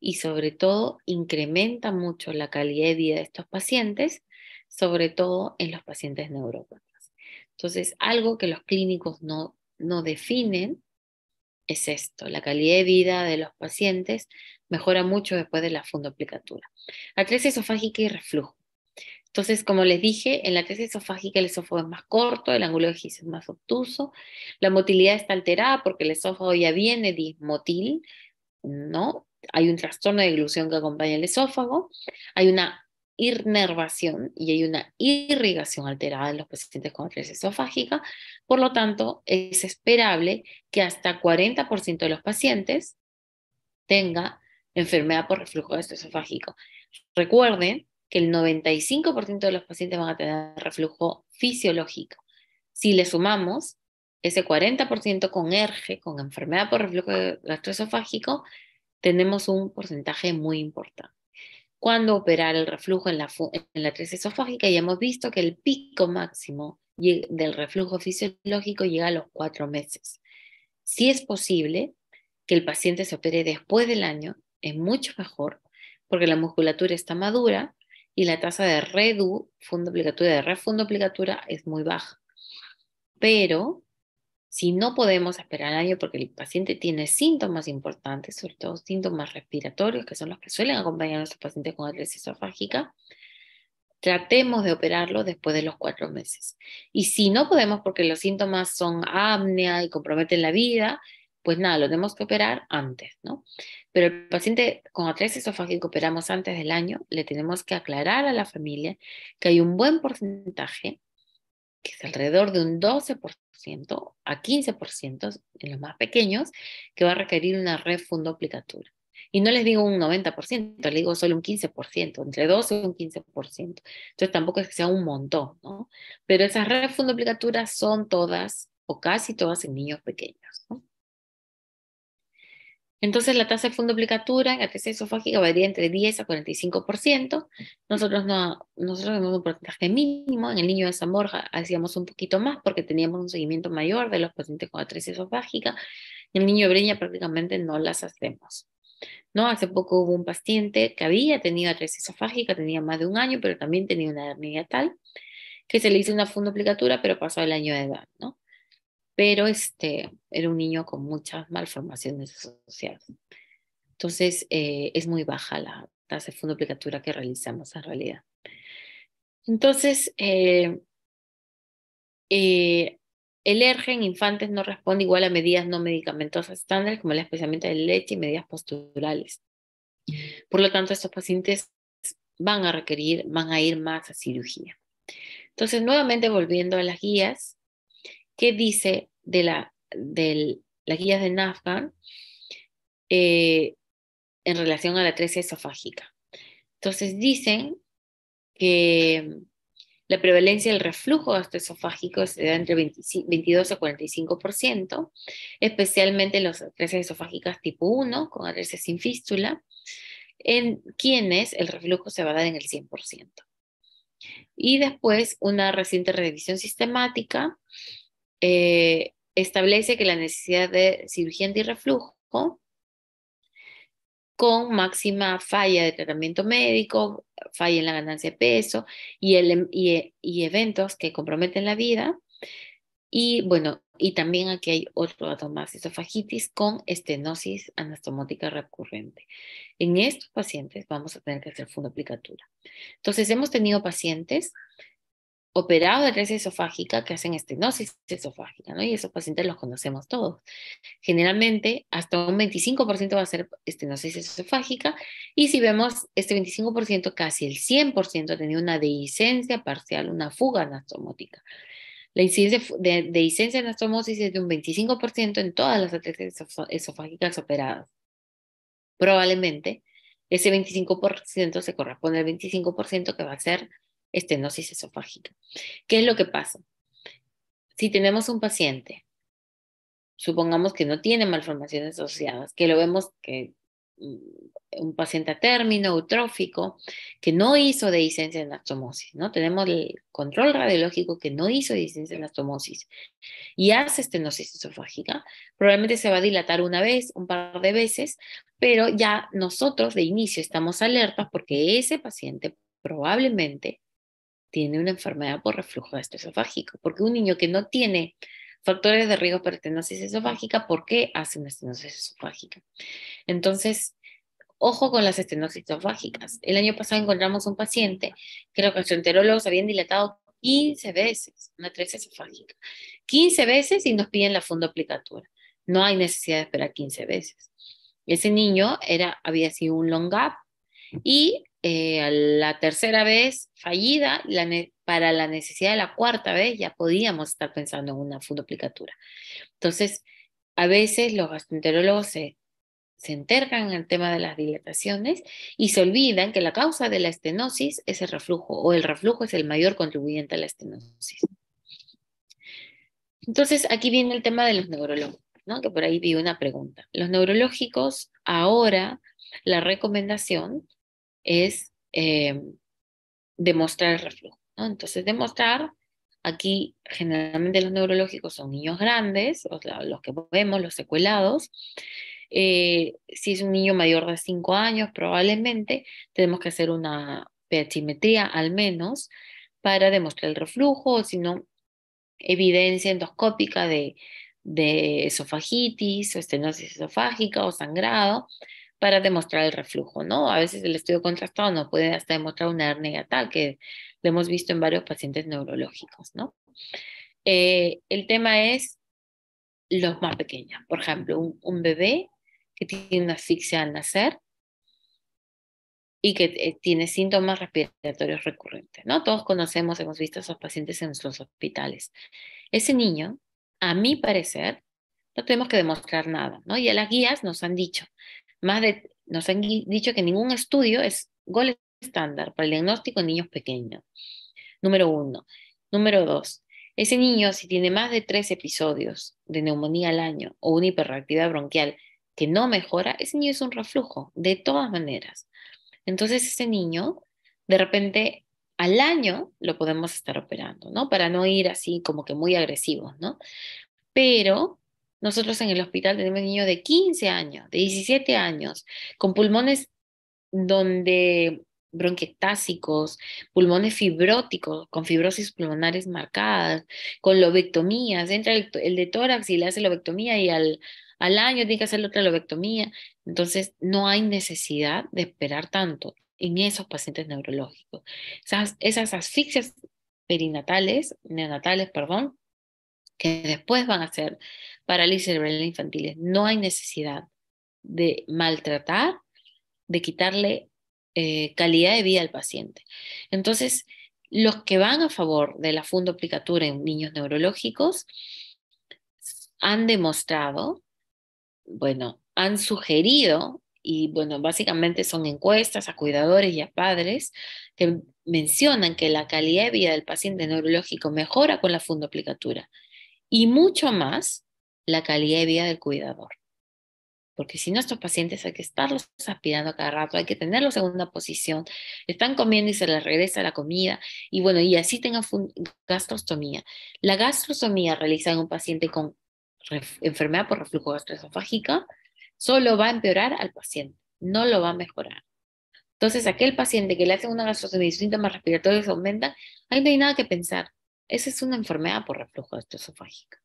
y sobre todo incrementa mucho la calidad de vida de estos pacientes, sobre todo en los pacientes neurópatas. Entonces, algo que los clínicos no, no definen es esto, la calidad de vida de los pacientes mejora mucho después de la fundoplicatura. Atresia esofágica y reflujo. Entonces, como les dije, en la tesis esofágica el esófago es más corto, el ángulo de gis es más obtuso, la motilidad está alterada porque el esófago ya viene dismotil, ¿no? Hay un trastorno de ilusión que acompaña el esófago, hay una irnervación y hay una irrigación alterada en los pacientes con tesis esofágica, por lo tanto, es esperable que hasta 40% de los pacientes tenga enfermedad por reflujo esofágico. Recuerden que el 95% de los pacientes van a tener reflujo fisiológico. Si le sumamos ese 40% con ERGE, con enfermedad por reflujo gastroesofágico, tenemos un porcentaje muy importante. Cuando operar el reflujo en la, en tres esofágica? Ya hemos visto que el pico máximo del reflujo fisiológico llega a los cuatro meses. Si es posible que el paciente se opere después del año, es mucho mejor porque la musculatura está madura, y la tasa de redu, fondo obligatura de refundo obligatura es muy baja. Pero si no podemos esperar al año porque el paciente tiene síntomas importantes, sobre todo síntomas respiratorios, que son los que suelen acompañar a nuestros pacientes con atresis esofágica, tratemos de operarlo después de los cuatro meses. Y si no podemos porque los síntomas son apnea y comprometen la vida, pues nada, lo tenemos que operar antes, ¿no? Pero el paciente con atrés esofágico operamos antes del año, le tenemos que aclarar a la familia que hay un buen porcentaje, que es alrededor de un 12% a 15% en los más pequeños, que va a requerir una refundoplicatura. Y no les digo un 90%, les digo solo un 15%, entre 12 y un 15%. Entonces tampoco es que sea un montón, ¿no? Pero esas refundoplicaturas son todas o casi todas en niños pequeños. Entonces la tasa de fundoplicatura en atresia esofágica varía entre 10 a 45%. Nosotros, no, nosotros un porcentaje mínimo. En el niño de Zamorja hacíamos un poquito más porque teníamos un seguimiento mayor de los pacientes con atresia esofágica. En el niño de Breña prácticamente no las hacemos. ¿no? Hace poco hubo un paciente que había tenido atresia esofágica, tenía más de un año, pero también tenía una hernia tal, que se le hizo una fundoplicatura, pero pasó el año de edad, ¿no? pero este, era un niño con muchas malformaciones asociadas. Entonces, eh, es muy baja la tasa de fundoplicatura que realizamos en realidad. Entonces, eh, eh, el ERGE en infantes no responde igual a medidas no medicamentosas estándar como el especialmente de leche y medidas posturales. Por lo tanto, estos pacientes van a requerir, van a ir más a cirugía. Entonces, nuevamente volviendo a las guías, ¿Qué dice de la, de las guías de Nafgan eh, en relación a la atresia esofágica? Entonces dicen que mm, la prevalencia del reflujo gastroesofágico se da entre 22 a 45%, especialmente en las atresias esofágicas tipo 1, con atresia sin fístula, en quienes el reflujo se va a dar en el 100%. Y después, una reciente revisión sistemática eh, establece que la necesidad de cirugía reflujo con máxima falla de tratamiento médico, falla en la ganancia de peso y, em, eh, y, eventos que comprometen la vida. Y bueno, y también aquí hay otro dato más, esofagitis con estenosis anastomótica recurrente. En estos pacientes vamos a tener que hacer fundoplicatura. Entonces, hemos tenido pacientes operado de atresia esofágica que hacen estenosis esofágica, ¿no? Y esos pacientes los conocemos todos. Generalmente, hasta un 25% va a ser estenosis esofágica, y si vemos este 25%, casi el 100% ha tenido una dehiscencia parcial, una fuga anastomótica. La incidencia de dehiscencia de anastomosis es de un 25% en todas las atresias esofágicas operadas. Probablemente ese 25% se corresponde al 25% que va a ser estenosis esofágica. ¿Qué es lo que pasa? Si tenemos un paciente, supongamos que no tiene malformaciones asociadas, que lo vemos que mm, un paciente a término, eutrófico, que no hizo dehiscencia en anastomosis, ¿no? Tenemos el control radiológico que no hizo dehiscencia en anastomosis y hace estenosis esofágica, probablemente se va a dilatar una vez, un par de veces, pero ya nosotros de inicio estamos alertas porque ese paciente probablemente tiene una enfermedad por reflujo esofágico, porque un niño que no tiene factores de riesgo para estenosis esofágica, ¿por qué hace una estenosis esofágica? Entonces, ojo con las estenosis esofágicas. El año pasado encontramos un paciente que los gastroenterólogos habían dilatado 15 veces, una estenosis esofágica, 15 veces y nos piden la fundoplicatura. No hay necesidad de esperar 15 veces. Ese niño era, había sido un long gap y eh, a la tercera vez fallida, para la necesidad de la cuarta vez ya podíamos estar pensando en una fundoplicatura. Entonces, a veces los gastroenterólogos se, se en el tema de las dilataciones y se olvidan que la causa de la estenosis es el reflujo o el reflujo es el mayor contribuyente a la estenosis. Entonces, aquí viene el tema de los neurólogos, que por ahí vi una pregunta. Los neurológicos, ahora la recomendación es eh, demostrar el reflujo. Entonces, demostrar, aquí generalmente los neurológicos son niños grandes, los que vemos, los secuelados. Eh, si es un niño mayor de 5 años, probablemente tenemos que hacer una pHimetría al menos para demostrar el reflujo, o si no, evidencia endoscópica de, de esofagitis o estenosis esofágica o sangrado para demostrar el reflujo, ¿no? A veces el estudio contrastado no puede hasta demostrar una hernia tal que lo hemos visto en varios pacientes neurológicos, ¿no? Eh, el tema es los más pequeños. Por ejemplo, un, bebé que tiene una asfixia al nacer y que eh, tiene síntomas respiratorios recurrentes, ¿no? Todos conocemos, hemos visto a esos pacientes en nuestros hospitales. Ese niño, a mi parecer, no tenemos que demostrar nada, ¿no? Y a las guías nos han dicho, más de, nos han dicho que ningún estudio es gol estándar para el diagnóstico en niños pequeños. Número uno. Número dos. Ese niño, si tiene más de tres episodios de neumonía al año o una hiperreactividad bronquial que no mejora, ese niño es un reflujo, de todas maneras. Entonces, ese niño, de repente, al año lo podemos estar operando, ¿no? Para no ir así como que muy agresivos, ¿no? Pero nosotros en el hospital tenemos niños de 15 años, de 17 años, con pulmones donde pulmones fibróticos, con fibrosis pulmonares marcadas, con lobectomías, entra el, de tórax y le hace lobectomía y al, al año tiene que hacer otra lobectomía. Entonces, no hay necesidad de esperar tanto en esos pacientes neurológicos. Esas, esas asfixias perinatales, neonatales, perdón, que después van a ser parálisis cerebral infantiles. No hay necesidad de maltratar, de quitarle eh, calidad de vida al paciente. Entonces, los que van a favor de la fundoplicatura en niños neurológicos han demostrado, bueno, han sugerido, y bueno, básicamente son encuestas a cuidadores y a padres que mencionan que la calidad de vida del paciente neurológico mejora con la fundoplicatura y mucho más la calidad de vida del cuidador. Porque si nuestros pacientes hay que estarlos aspirando cada rato, hay que tenerlos en una posición, están comiendo y se les regresa la comida, y bueno, y así tengan gastrostomía. La gastrostomía realizada en un paciente con enfermedad por reflujo gastroesofágica solo va a empeorar al paciente, no lo va a mejorar. Entonces, aquel paciente que le hace una gastrostomía y sus síntomas respiratorios aumentan, ahí no hay nada que pensar. Esa es una enfermedad por reflujo gastroesofágico.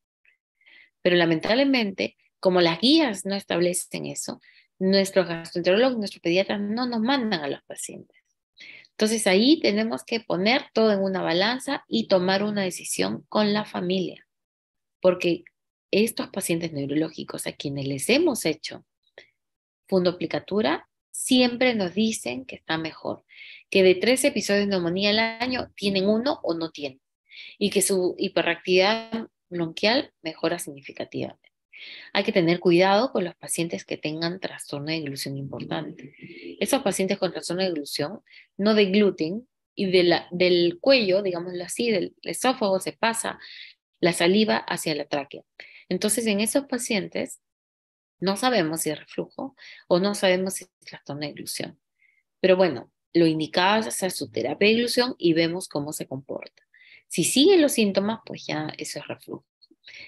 Pero lamentablemente, como las guías no establecen eso, nuestros gastroenterólogos, nuestros pediatras no nos mandan a los pacientes. Entonces ahí tenemos que poner todo en una balanza y tomar una decisión con la familia, porque estos pacientes neurológicos a quienes les hemos hecho fundoplicatura siempre nos dicen que está mejor, que de tres episodios de neumonía al año tienen uno o no tienen, y que su hiperactividad bronquial mejora significativamente. Hay que tener cuidado con los pacientes que tengan trastorno de ilusión importante. Esos pacientes con trastorno de ilusión, no de degluten y del cuello, digámoslo así, del esófago se pasa la saliva hacia la tráquea. Entonces, en esos pacientes no sabemos si es reflujo o no sabemos si es trastorno de ilusión. Pero bueno, lo indicado es hacer su terapia de ilusión y vemos cómo se comporta. Si siguen los síntomas, pues ya eso es reflujo.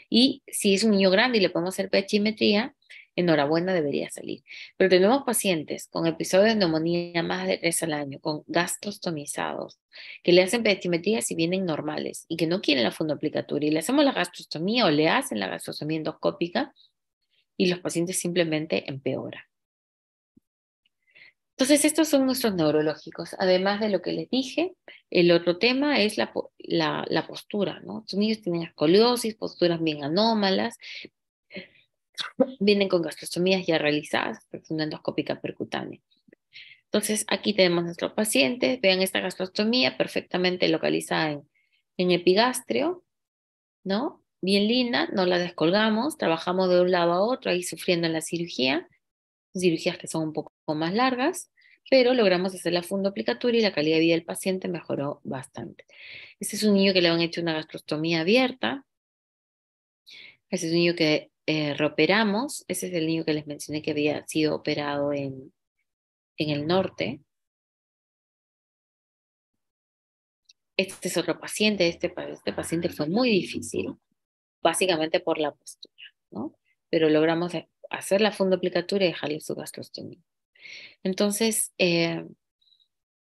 Y si es un niño grande y le podemos hacer pechimetría, enhorabuena, debería salir. Pero tenemos pacientes con episodios de neumonía más de tres al año, con gastrostomizados, que le hacen pechimetría si vienen normales y que no quieren la fundoplicatura y le hacemos la gastrostomía o le hacen la gastrostomía endoscópica y los pacientes simplemente empeoran. Entonces, estos son nuestros neurológicos. Además de lo que les dije, el otro tema es la, postura, ¿no? sus niños tienen escoliosis, posturas bien anómalas, vienen con gastrostomías ya realizadas, profunda endoscópica percutánea. Entonces, aquí tenemos nuestros pacientes, vean esta gastrostomía perfectamente localizada en, en epigastrio, ¿no? Bien linda, no la descolgamos, trabajamos de un lado a otro, ahí sufriendo la cirugía, cirugías que son un poco o más largas, pero logramos hacer la fundoplicatura y la calidad de vida del paciente mejoró bastante. Este es un niño que le han hecho una gastrostomía abierta. Este es un niño que eh, reoperamos. Ese es el niño que les mencioné que había sido operado en, el norte. Este es otro paciente. Este, este paciente fue muy difícil, básicamente por la postura, ¿no? Pero logramos hacer la fundoplicatura y dejarle su gastrostomía. Entonces, eh,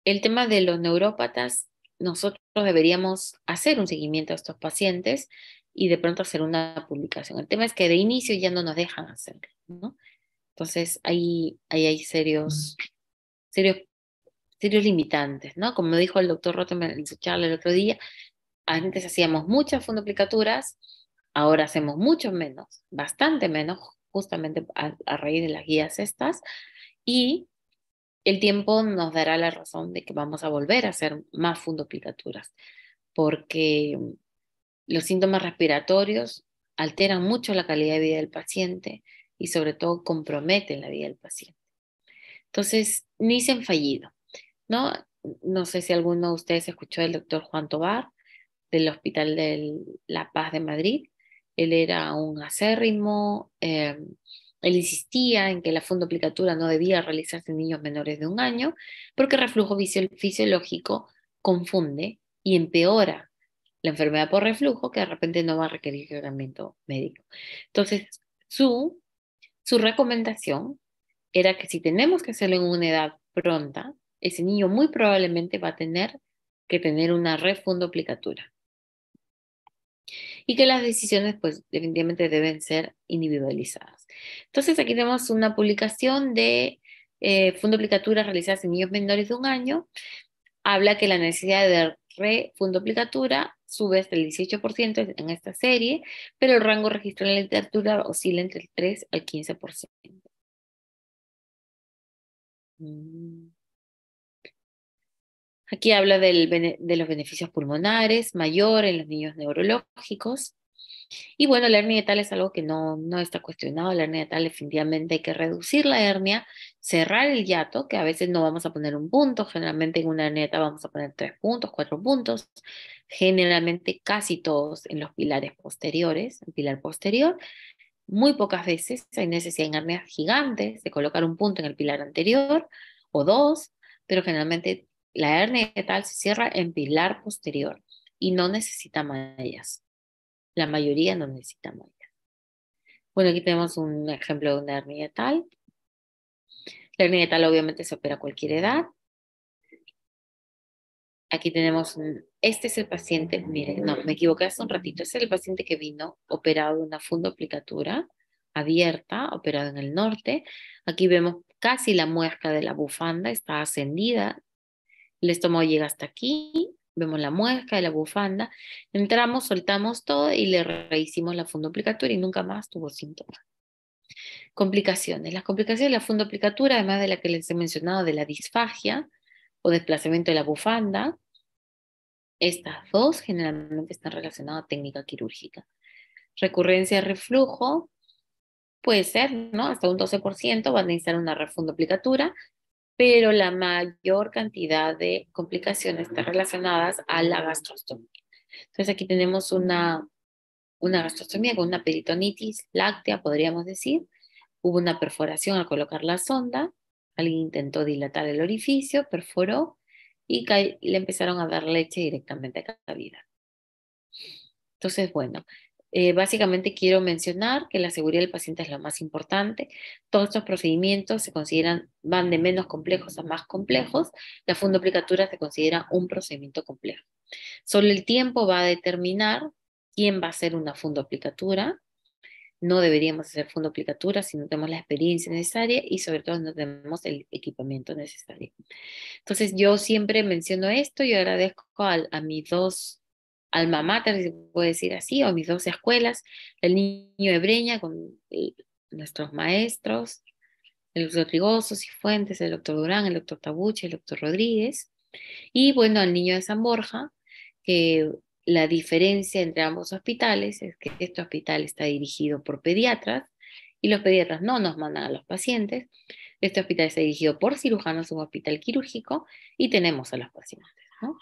el tema de los neurópatas, nosotros deberíamos hacer un seguimiento a estos pacientes y de pronto hacer una publicación. El tema es que de inicio ya no nos dejan hacer, ¿no? Entonces, ahí, ahí hay serios, serios, serios limitantes, ¿no? Como dijo el doctor Rotem en su charla el otro día, antes hacíamos muchas funduplicaturas, ahora hacemos mucho menos, bastante menos, justamente a raíz de las guías estas, y el tiempo nos dará la razón de que vamos a volver a hacer más fundoplicaturas, porque los síntomas respiratorios alteran mucho la calidad de vida del paciente y sobre todo comprometen la vida del paciente. Entonces, ni se han fallido, ¿no? No sé si alguno de ustedes escuchó del doctor Juan Tobar del Hospital de La Paz de Madrid. Él era un acérrimo eh, él insistía en que la fundoplicatura no debía realizarse en niños menores de un año porque el reflujo fisiológico confunde y empeora la enfermedad por reflujo que de repente no va a requerir tratamiento médico. Entonces, su, su recomendación era que si tenemos que hacerlo en una edad pronta, ese niño muy probablemente va a tener que tener una refundoplicatura y que las decisiones pues definitivamente deben ser individualizadas. Entonces aquí tenemos una publicación de eh, fundoplicaturas realizadas en niños menores de un año. Habla que la necesidad de aplicatura sube hasta el 18% en esta serie, pero el rango registrado en la literatura oscila entre el 3 al 15%.
Mm.
Aquí habla de los beneficios pulmonares, mayor en los niños neurológicos. Y bueno, la hernia tal es algo que no, no está cuestionado. La hernia tal definitivamente hay que reducir la hernia, cerrar el yato, que a veces no vamos a poner un punto. Generalmente en una hernia vamos a poner tres puntos, cuatro puntos. Generalmente casi todos en los pilares posteriores, el pilar posterior. Muy pocas veces hay necesidad en hernias gigantes de colocar un punto en el pilar anterior o dos, pero generalmente la hernia etal se cierra en pilar posterior y no necesita mallas. La mayoría no necesita mallas. Bueno, aquí tenemos un ejemplo de una hernia etal La hernia etal obviamente se opera a cualquier edad. Aquí tenemos, este es el paciente, miren, no, me equivoqué hace un ratito, este es el paciente que vino operado de una fundoplicatura abierta, operado en el norte. Aquí vemos casi la muesca de la bufanda, está ascendida el estómago llega hasta aquí, vemos la muesca de la bufanda, entramos, soltamos todo y le rehicimos la fundoplicatura y nunca más tuvo síntomas. Complicaciones. Las complicaciones de la fundoplicatura, además de la que les he mencionado, de la disfagia o desplazamiento de la bufanda, estas dos generalmente están relacionadas a técnica quirúrgica. Recurrencia de reflujo, puede ser, ¿no? Hasta un 12% van a necesitar una refundoplicatura, pero la mayor cantidad de complicaciones están relacionadas a la gastrostomía. Entonces aquí tenemos una, una gastrostomía con una peritonitis láctea, podríamos decir. Hubo una perforación al colocar la sonda, alguien intentó dilatar el orificio, perforó y, y le empezaron a dar leche directamente a cada vida. Entonces, bueno, eh, básicamente quiero mencionar que la seguridad del paciente es lo más importante. Todos estos procedimientos se consideran, van de menos complejos a más complejos. La fundoplicatura se considera un procedimiento complejo. Solo el tiempo va a determinar quién va a hacer una fundoplicatura. No deberíamos hacer fundoplicatura si no tenemos la experiencia necesaria y sobre todo no tenemos el equipamiento necesario. Entonces yo siempre menciono esto y agradezco a mis dos alma mater, si puede decir así, o mis dos escuelas, el niño de Breña con eh, nuestros maestros, el doctor y Fuentes, el doctor Durán, el doctor Tabuche, el doctor Rodríguez, y bueno, al niño de San Borja, que la diferencia entre ambos hospitales es que este hospital está dirigido por pediatras y los pediatras no nos mandan a los pacientes. Este hospital está dirigido por cirujanos, un hospital quirúrgico, y tenemos a los pacientes. ¿no?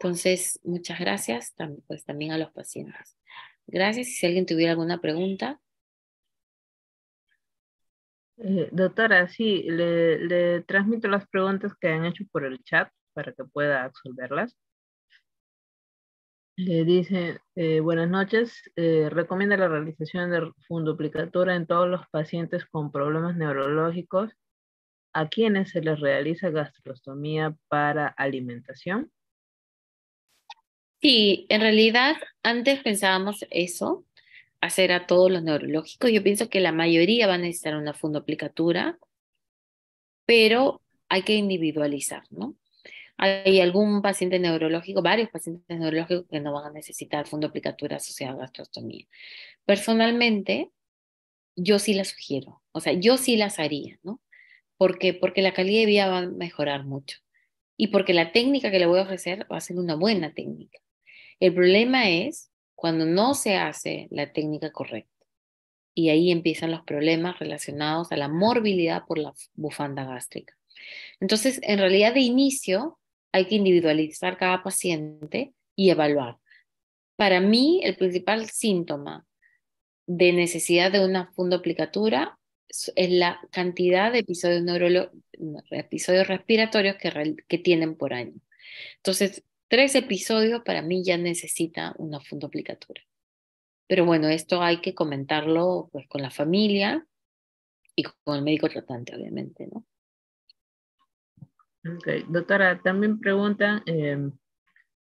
Entonces, muchas gracias pues, también a los pacientes. Gracias. si alguien tuviera alguna pregunta.
Eh, doctora, sí, le, transmito las preguntas que han hecho por el chat para que pueda absolverlas. Le dice, eh, buenas noches, eh, recomienda la realización de funduplicatura en todos los pacientes con problemas neurológicos a quienes se les realiza gastrostomía para
alimentación. Sí, en realidad antes pensábamos eso, hacer a todos los neurológicos. Yo pienso que la mayoría va a necesitar una fundoplicatura, pero hay que individualizar, ¿no? Hay algún paciente neurológico, varios pacientes neurológicos que no van a necesitar fundoplicatura asociada a gastrostomía. Personalmente, yo sí la sugiero, o sea, yo sí las haría, ¿no? Porque la calidad de vida va a mejorar mucho y porque la técnica que le voy a ofrecer va a ser una buena técnica. El problema es cuando no se hace la técnica correcta. Y ahí empiezan los problemas relacionados a la morbilidad por la bufanda gástrica. Entonces, en realidad de inicio hay que individualizar cada paciente y evaluar. Para mí, el principal síntoma de necesidad de una fundoplicatura es la cantidad de episodios, episodios respiratorios que, que tienen por año. Entonces, Tres episodios para mí ya necesita una fundoplicatura. Pero bueno, esto hay que comentarlo pues, con la familia y con el médico tratante, obviamente, ¿no?
Ok, doctora, también pregunta em,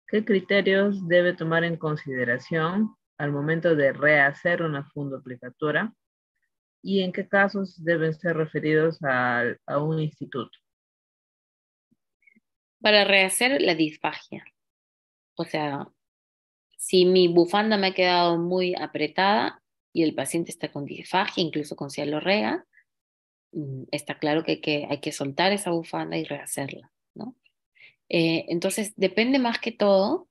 qué criterios debe tomar en consideración al momento de rehacer una fundoplicatura y en qué casos deben ser referidos a un instituto
para rehacer la disfagia. O sea, si mi bufanda me ha quedado muy apretada y el paciente está con disfagia, incluso con cialorrea, mm, está claro que, hay que soltar esa bufanda y rehacerla, eh, entonces, depende más que todo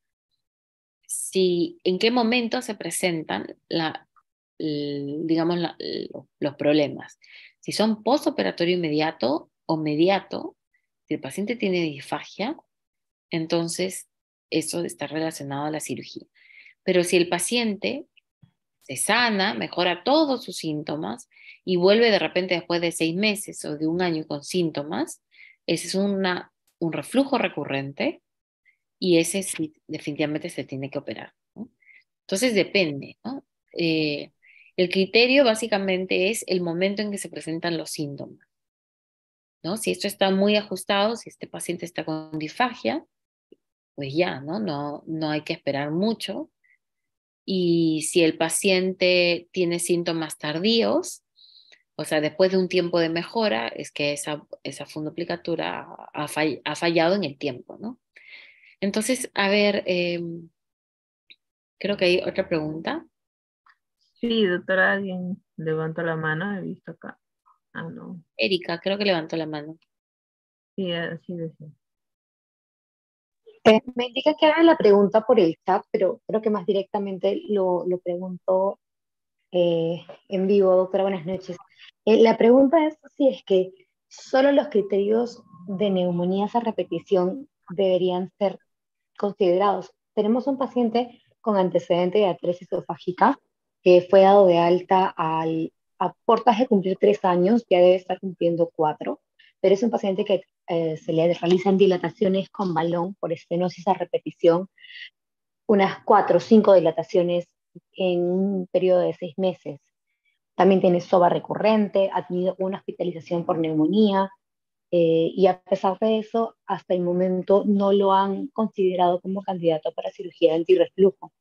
si en qué momento se presentan digamos, los problemas. Si son postoperatorio inmediato o mediato, si el paciente tiene disfagia, entonces eso está relacionado a la cirugía. Pero si el paciente se sana, mejora todos sus síntomas y vuelve de repente después de seis meses o de un año con síntomas, ese es un reflujo recurrente y ese sí, definitivamente se tiene que operar. Entonces depende. Eh, el criterio básicamente es el momento en que se presentan los síntomas. Si esto está muy ajustado, si este paciente está con disfagia, pues ya, ¿no? No, no hay que esperar mucho. Y si el paciente tiene síntomas tardíos, o sea, después de un tiempo de mejora, es que esa, esa fundoplicatura ha, fallado en el tiempo, ¿no? Entonces, a ver, em, creo que hay otra pregunta. Sí, doctora, alguien levantó la mano, he visto acá. Ah, no. Erika, creo que levantó la mano.
Sí, así eh, decía. Eh, me indica que haga la pregunta por el chat, pero creo que más directamente lo, lo preguntó eh, en vivo, doctora, buenas noches. la pregunta es si es que solo los criterios de neumonías a repetición deberían ser considerados. Tenemos un paciente con antecedente de atresis esofágica que fue dado de alta al a de cumplir tres años, ya debe estar cumpliendo cuatro, pero es un paciente que eh, se le realizan dilataciones con balón por estenosis a repetición, unas cuatro o cinco dilataciones en un periodo de seis meses. También tiene soba recurrente, ha tenido una hospitalización por neumonía, eh, y a pesar de eso, hasta el momento no lo han considerado como candidato para cirugía de antirreflujo.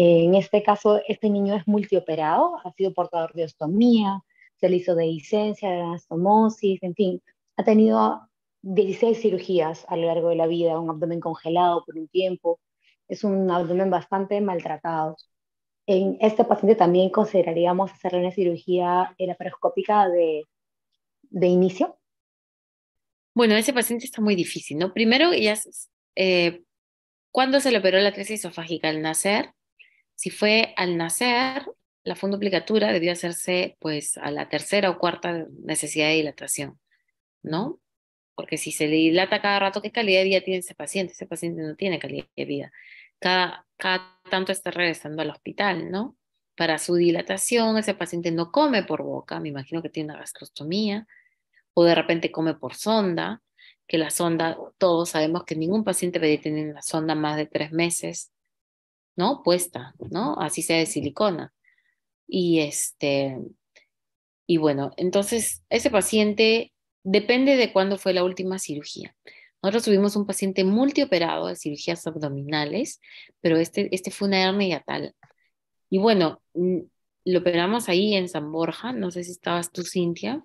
En este caso, este niño es multioperado, ha sido portador de ostomía, se le hizo de licencia, de anastomosis, en fin, ha tenido 16 cirugías a lo largo de la vida, un abdomen congelado por un tiempo, es un abdomen bastante maltratado. En este paciente también consideraríamos hacerle una cirugía laparoscópica de, de inicio.
Bueno, ese paciente está muy difícil, ¿no? Primero, eh, ¿cuándo se le operó la crisis esofágica? ¿Al nacer? Si fue al nacer, la funduplicatura debió hacerse pues a la tercera o cuarta necesidad de dilatación, ¿no? Porque si se le dilata cada rato, ¿qué calidad de vida tiene ese paciente? Ese paciente no tiene calidad de vida. Cada, cada tanto está regresando al hospital, ¿no? Para su dilatación, ese paciente no come por boca, me imagino que tiene una gastrostomía, o de repente come por sonda, que la sonda, todos sabemos que ningún paciente puede tener la sonda más de tres meses, ¿no? Puesta, ¿no? Así sea de silicona. Y este, y bueno, entonces ese paciente depende de cuándo fue la última cirugía. Nosotros tuvimos un paciente multioperado de cirugías abdominales, pero este, este fue una hernia tal. Y bueno, mm, lo operamos ahí en San Borja, no sé si estabas tú, Cintia.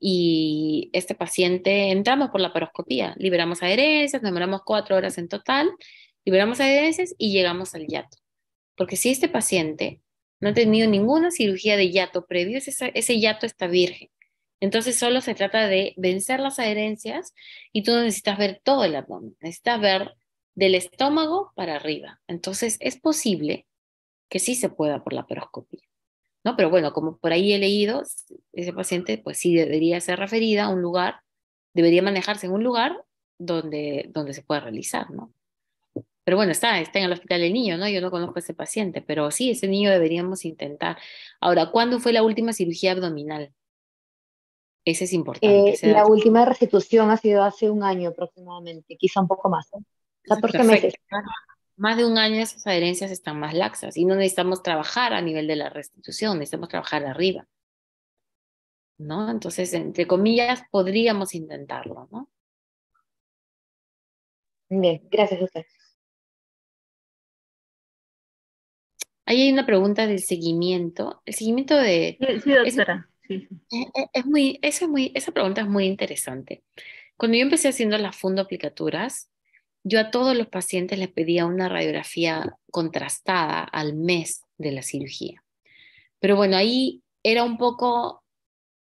Y este paciente entramos por la paroscopía, liberamos adherencias, demoramos cuatro horas en total liberamos adherencias y llegamos al yato. Porque si este paciente no ha tenido ninguna cirugía de yato previo, ese, ese yato está virgen. Entonces solo se trata de vencer las adherencias y tú necesitas ver todo el abdomen, necesitas ver del estómago para arriba. Entonces es posible que sí se pueda por la peroscopia. ¿no? Pero bueno, como por ahí he leído, ese paciente pues sí debería ser referida a un lugar, debería manejarse en un lugar donde, donde se pueda realizar. ¿no? Pero bueno, está, está en el hospital el niño, ¿no? Yo no conozco a ese paciente, pero sí, ese niño deberíamos intentar. Ahora, ¿cuándo fue la última cirugía abdominal? Ese es importante. Eh, la última
restitución ha sido hace un año aproximadamente, quizá un poco más, ¿eh? meses.
Más de un año esas adherencias están más laxas y no necesitamos trabajar a nivel de la restitución, necesitamos trabajar arriba.
¿No? Entonces, entre comillas, podríamos intentarlo, ¿no? Bien, gracias a usted.
Ahí hay una pregunta del seguimiento. El seguimiento de... Sí, doctora. Eh, eh, es, muy, muy, esa pregunta es muy interesante. Cuando yo empecé haciendo las fundoplicaturas, yo a todos los pacientes les pedía una radiografía contrastada al mes de la cirugía. Pero bueno, ahí era un poco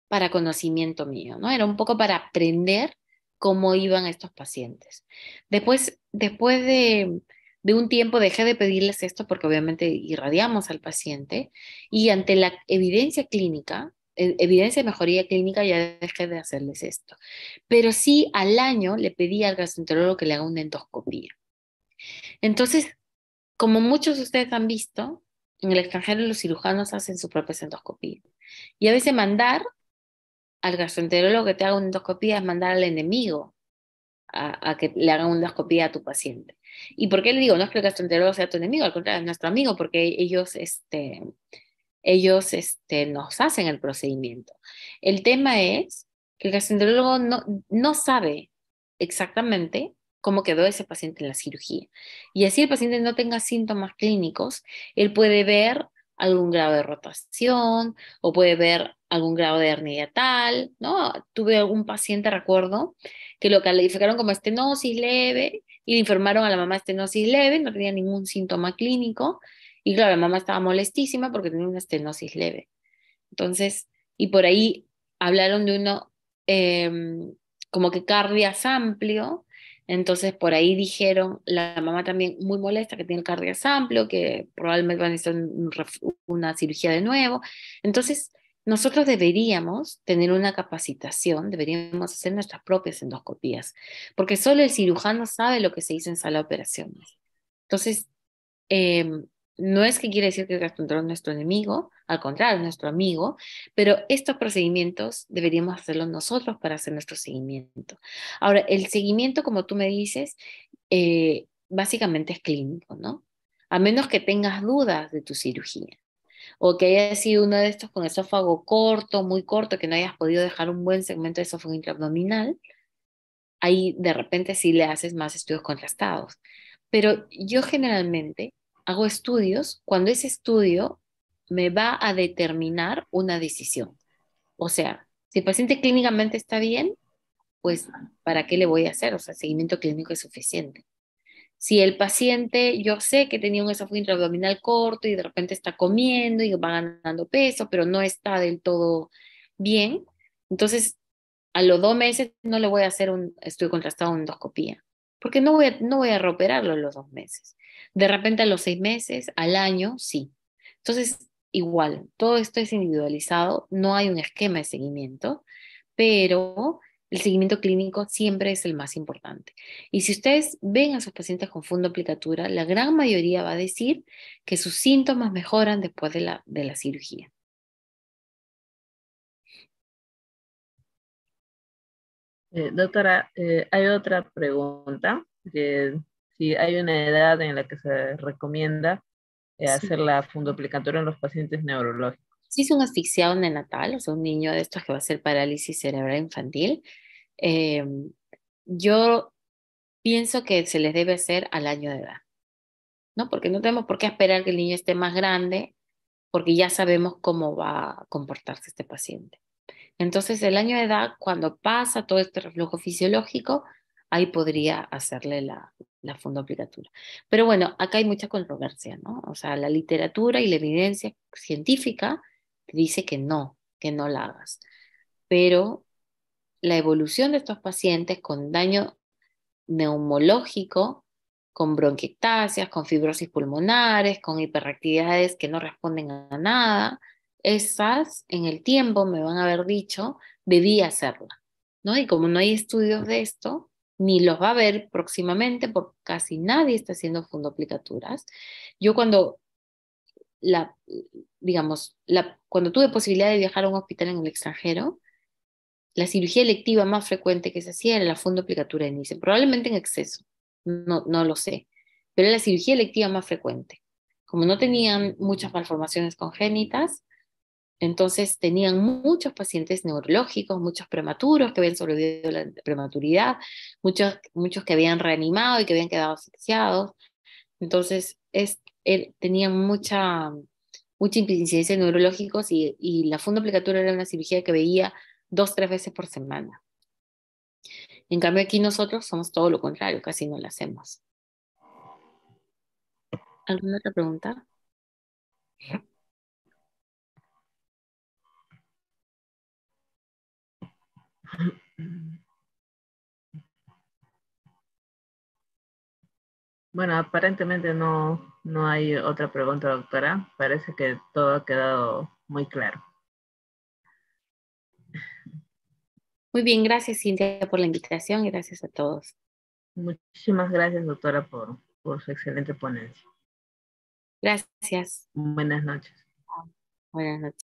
para conocimiento mío, ¿no? Era un poco para aprender cómo iban estos pacientes. Después, después de de un tiempo dejé de pedirles esto porque obviamente irradiamos al paciente y ante la evidencia clínica, e-, evidencia de mejoría clínica, ya dejé de hacerles esto. Pero sí al año le pedí al gastroenterólogo que le haga una endoscopía. Entonces, como muchos de ustedes han visto, en el extranjero los cirujanos hacen su propia endoscopía. Y a veces mandar al gastroenterólogo que te haga una endoscopía es mandar al enemigo a, a que le haga una endoscopía a tu paciente. ¿Y por qué le digo? No es que el gastroenterólogo sea tu enemigo, al contrario, es nuestro amigo, porque ellos, este, ellos este, nos hacen el procedimiento. El tema es que el gastroenterólogo no, no sabe exactamente cómo quedó ese paciente en la cirugía. Y así el paciente no tenga síntomas clínicos, él puede ver algún grado de rotación o puede ver algún grado de hernia tal, ¿no? Tuve algún paciente, recuerdo, que lo calificaron como estenosis leve y le informaron a la mamá estenosis leve, no tenía ningún síntoma clínico y claro, la mamá estaba molestísima porque tenía una estenosis leve. Entonces, y por ahí hablaron de uno em, como que cardias amplio, entonces por ahí dijeron, la mamá también muy molesta, que tiene el cardias amplio, que probablemente van a necesitar una cirugía de nuevo. Entonces nosotros deberíamos tener una capacitación, deberíamos hacer nuestras propias endoscopías, porque solo el cirujano sabe lo que se dice en sala de operaciones. Entonces, em, no es que quiere decir que el es nuestro enemigo, al contrario, es nuestro amigo, pero estos procedimientos deberíamos hacerlos nosotros para hacer nuestro seguimiento. Ahora, el seguimiento, como tú me dices, eh, básicamente es clínico, ¿no? A menos que tengas dudas de tu cirugía o que haya sido uno de estos con esófago corto, muy corto, que no hayas podido dejar un buen segmento de esófago intraabdominal, ahí de repente sí le haces más estudios contrastados. Pero yo generalmente hago estudios, cuando ese estudio me va a determinar una decisión. O sea, si el paciente clínicamente está bien, pues ¿para qué le voy a hacer? O sea, seguimiento clínico es suficiente. Si el paciente, yo sé que tenía un esófago intraabdominal corto y de repente está comiendo y va ganando peso, pero no está del todo bien, entonces a los dos meses no le voy a hacer un estudio contrastado endoscopia, endoscopía, porque no voy a, no voy a reoperarlo en los dos meses. De repente a los seis meses, al año, sí. Entonces, igual, todo esto es individualizado, no hay un esquema de seguimiento, pero el seguimiento clínico siempre es el más importante. Y si ustedes ven a sus pacientes con aplicatura, la gran mayoría va a decir que sus síntomas mejoran después de la, cirugía.
Eh, doctora, eh, hay otra pregunta si hay una edad en la que se recomienda eh, hacer la fundoplicatoria en los pacientes neurológicos.
Si es un asfixiado neonatal, o sea, un niño de estos que va a ser parálisis cerebral infantil, eh, yo pienso que se les debe hacer al año de edad, ¿no? Porque no tenemos por qué esperar que el niño esté más grande, porque ya sabemos cómo va a comportarse este paciente. Entonces, el año de edad, cuando pasa todo este reflujo fisiológico, ahí podría hacerle la, la fundoplicatura. Pero bueno, acá hay mucha controversia, ¿no? O sea, la literatura y la evidencia científica dice que no, que no la hagas. Pero la evolución de estos pacientes con daño neumológico, con bronquiectasias, con fibrosis pulmonares, con hiperactividades que no responden a nada, esas en el tiempo me van a haber dicho, debía hacerla, ¿no? Y como no hay estudios de esto, ni los va a ver próximamente porque casi nadie está haciendo aplicaturas. Yo cuando la, digamos, la, cuando tuve posibilidad de viajar a un hospital en el extranjero, la cirugía electiva más frecuente que se hacía era la fundoplicatura de Nice, probablemente en exceso, no, no lo sé, pero era la cirugía electiva más frecuente. Como no tenían muchas malformaciones congénitas, entonces tenían muchos pacientes neurológicos, muchos prematuros que habían sobrevivido a la prematuridad, muchos, muchos que habían reanimado y que habían quedado asfixiados. Entonces es, tenían mucha, mucha incidencia neurológicos y, la la aplicatura era una cirugía que veía dos, tres veces por semana. En cambio aquí nosotros somos todo lo
contrario, casi no la hacemos. ¿Alguna otra pregunta?
Bueno, aparentemente no, hay otra pregunta, doctora. Parece que todo ha quedado muy claro.
Muy bien, gracias Cintia por la invitación y gracias a todos.
Muchísimas gracias, doctora, por su excelente ponencia.
Gracias. Buenas noches. Buenas noches.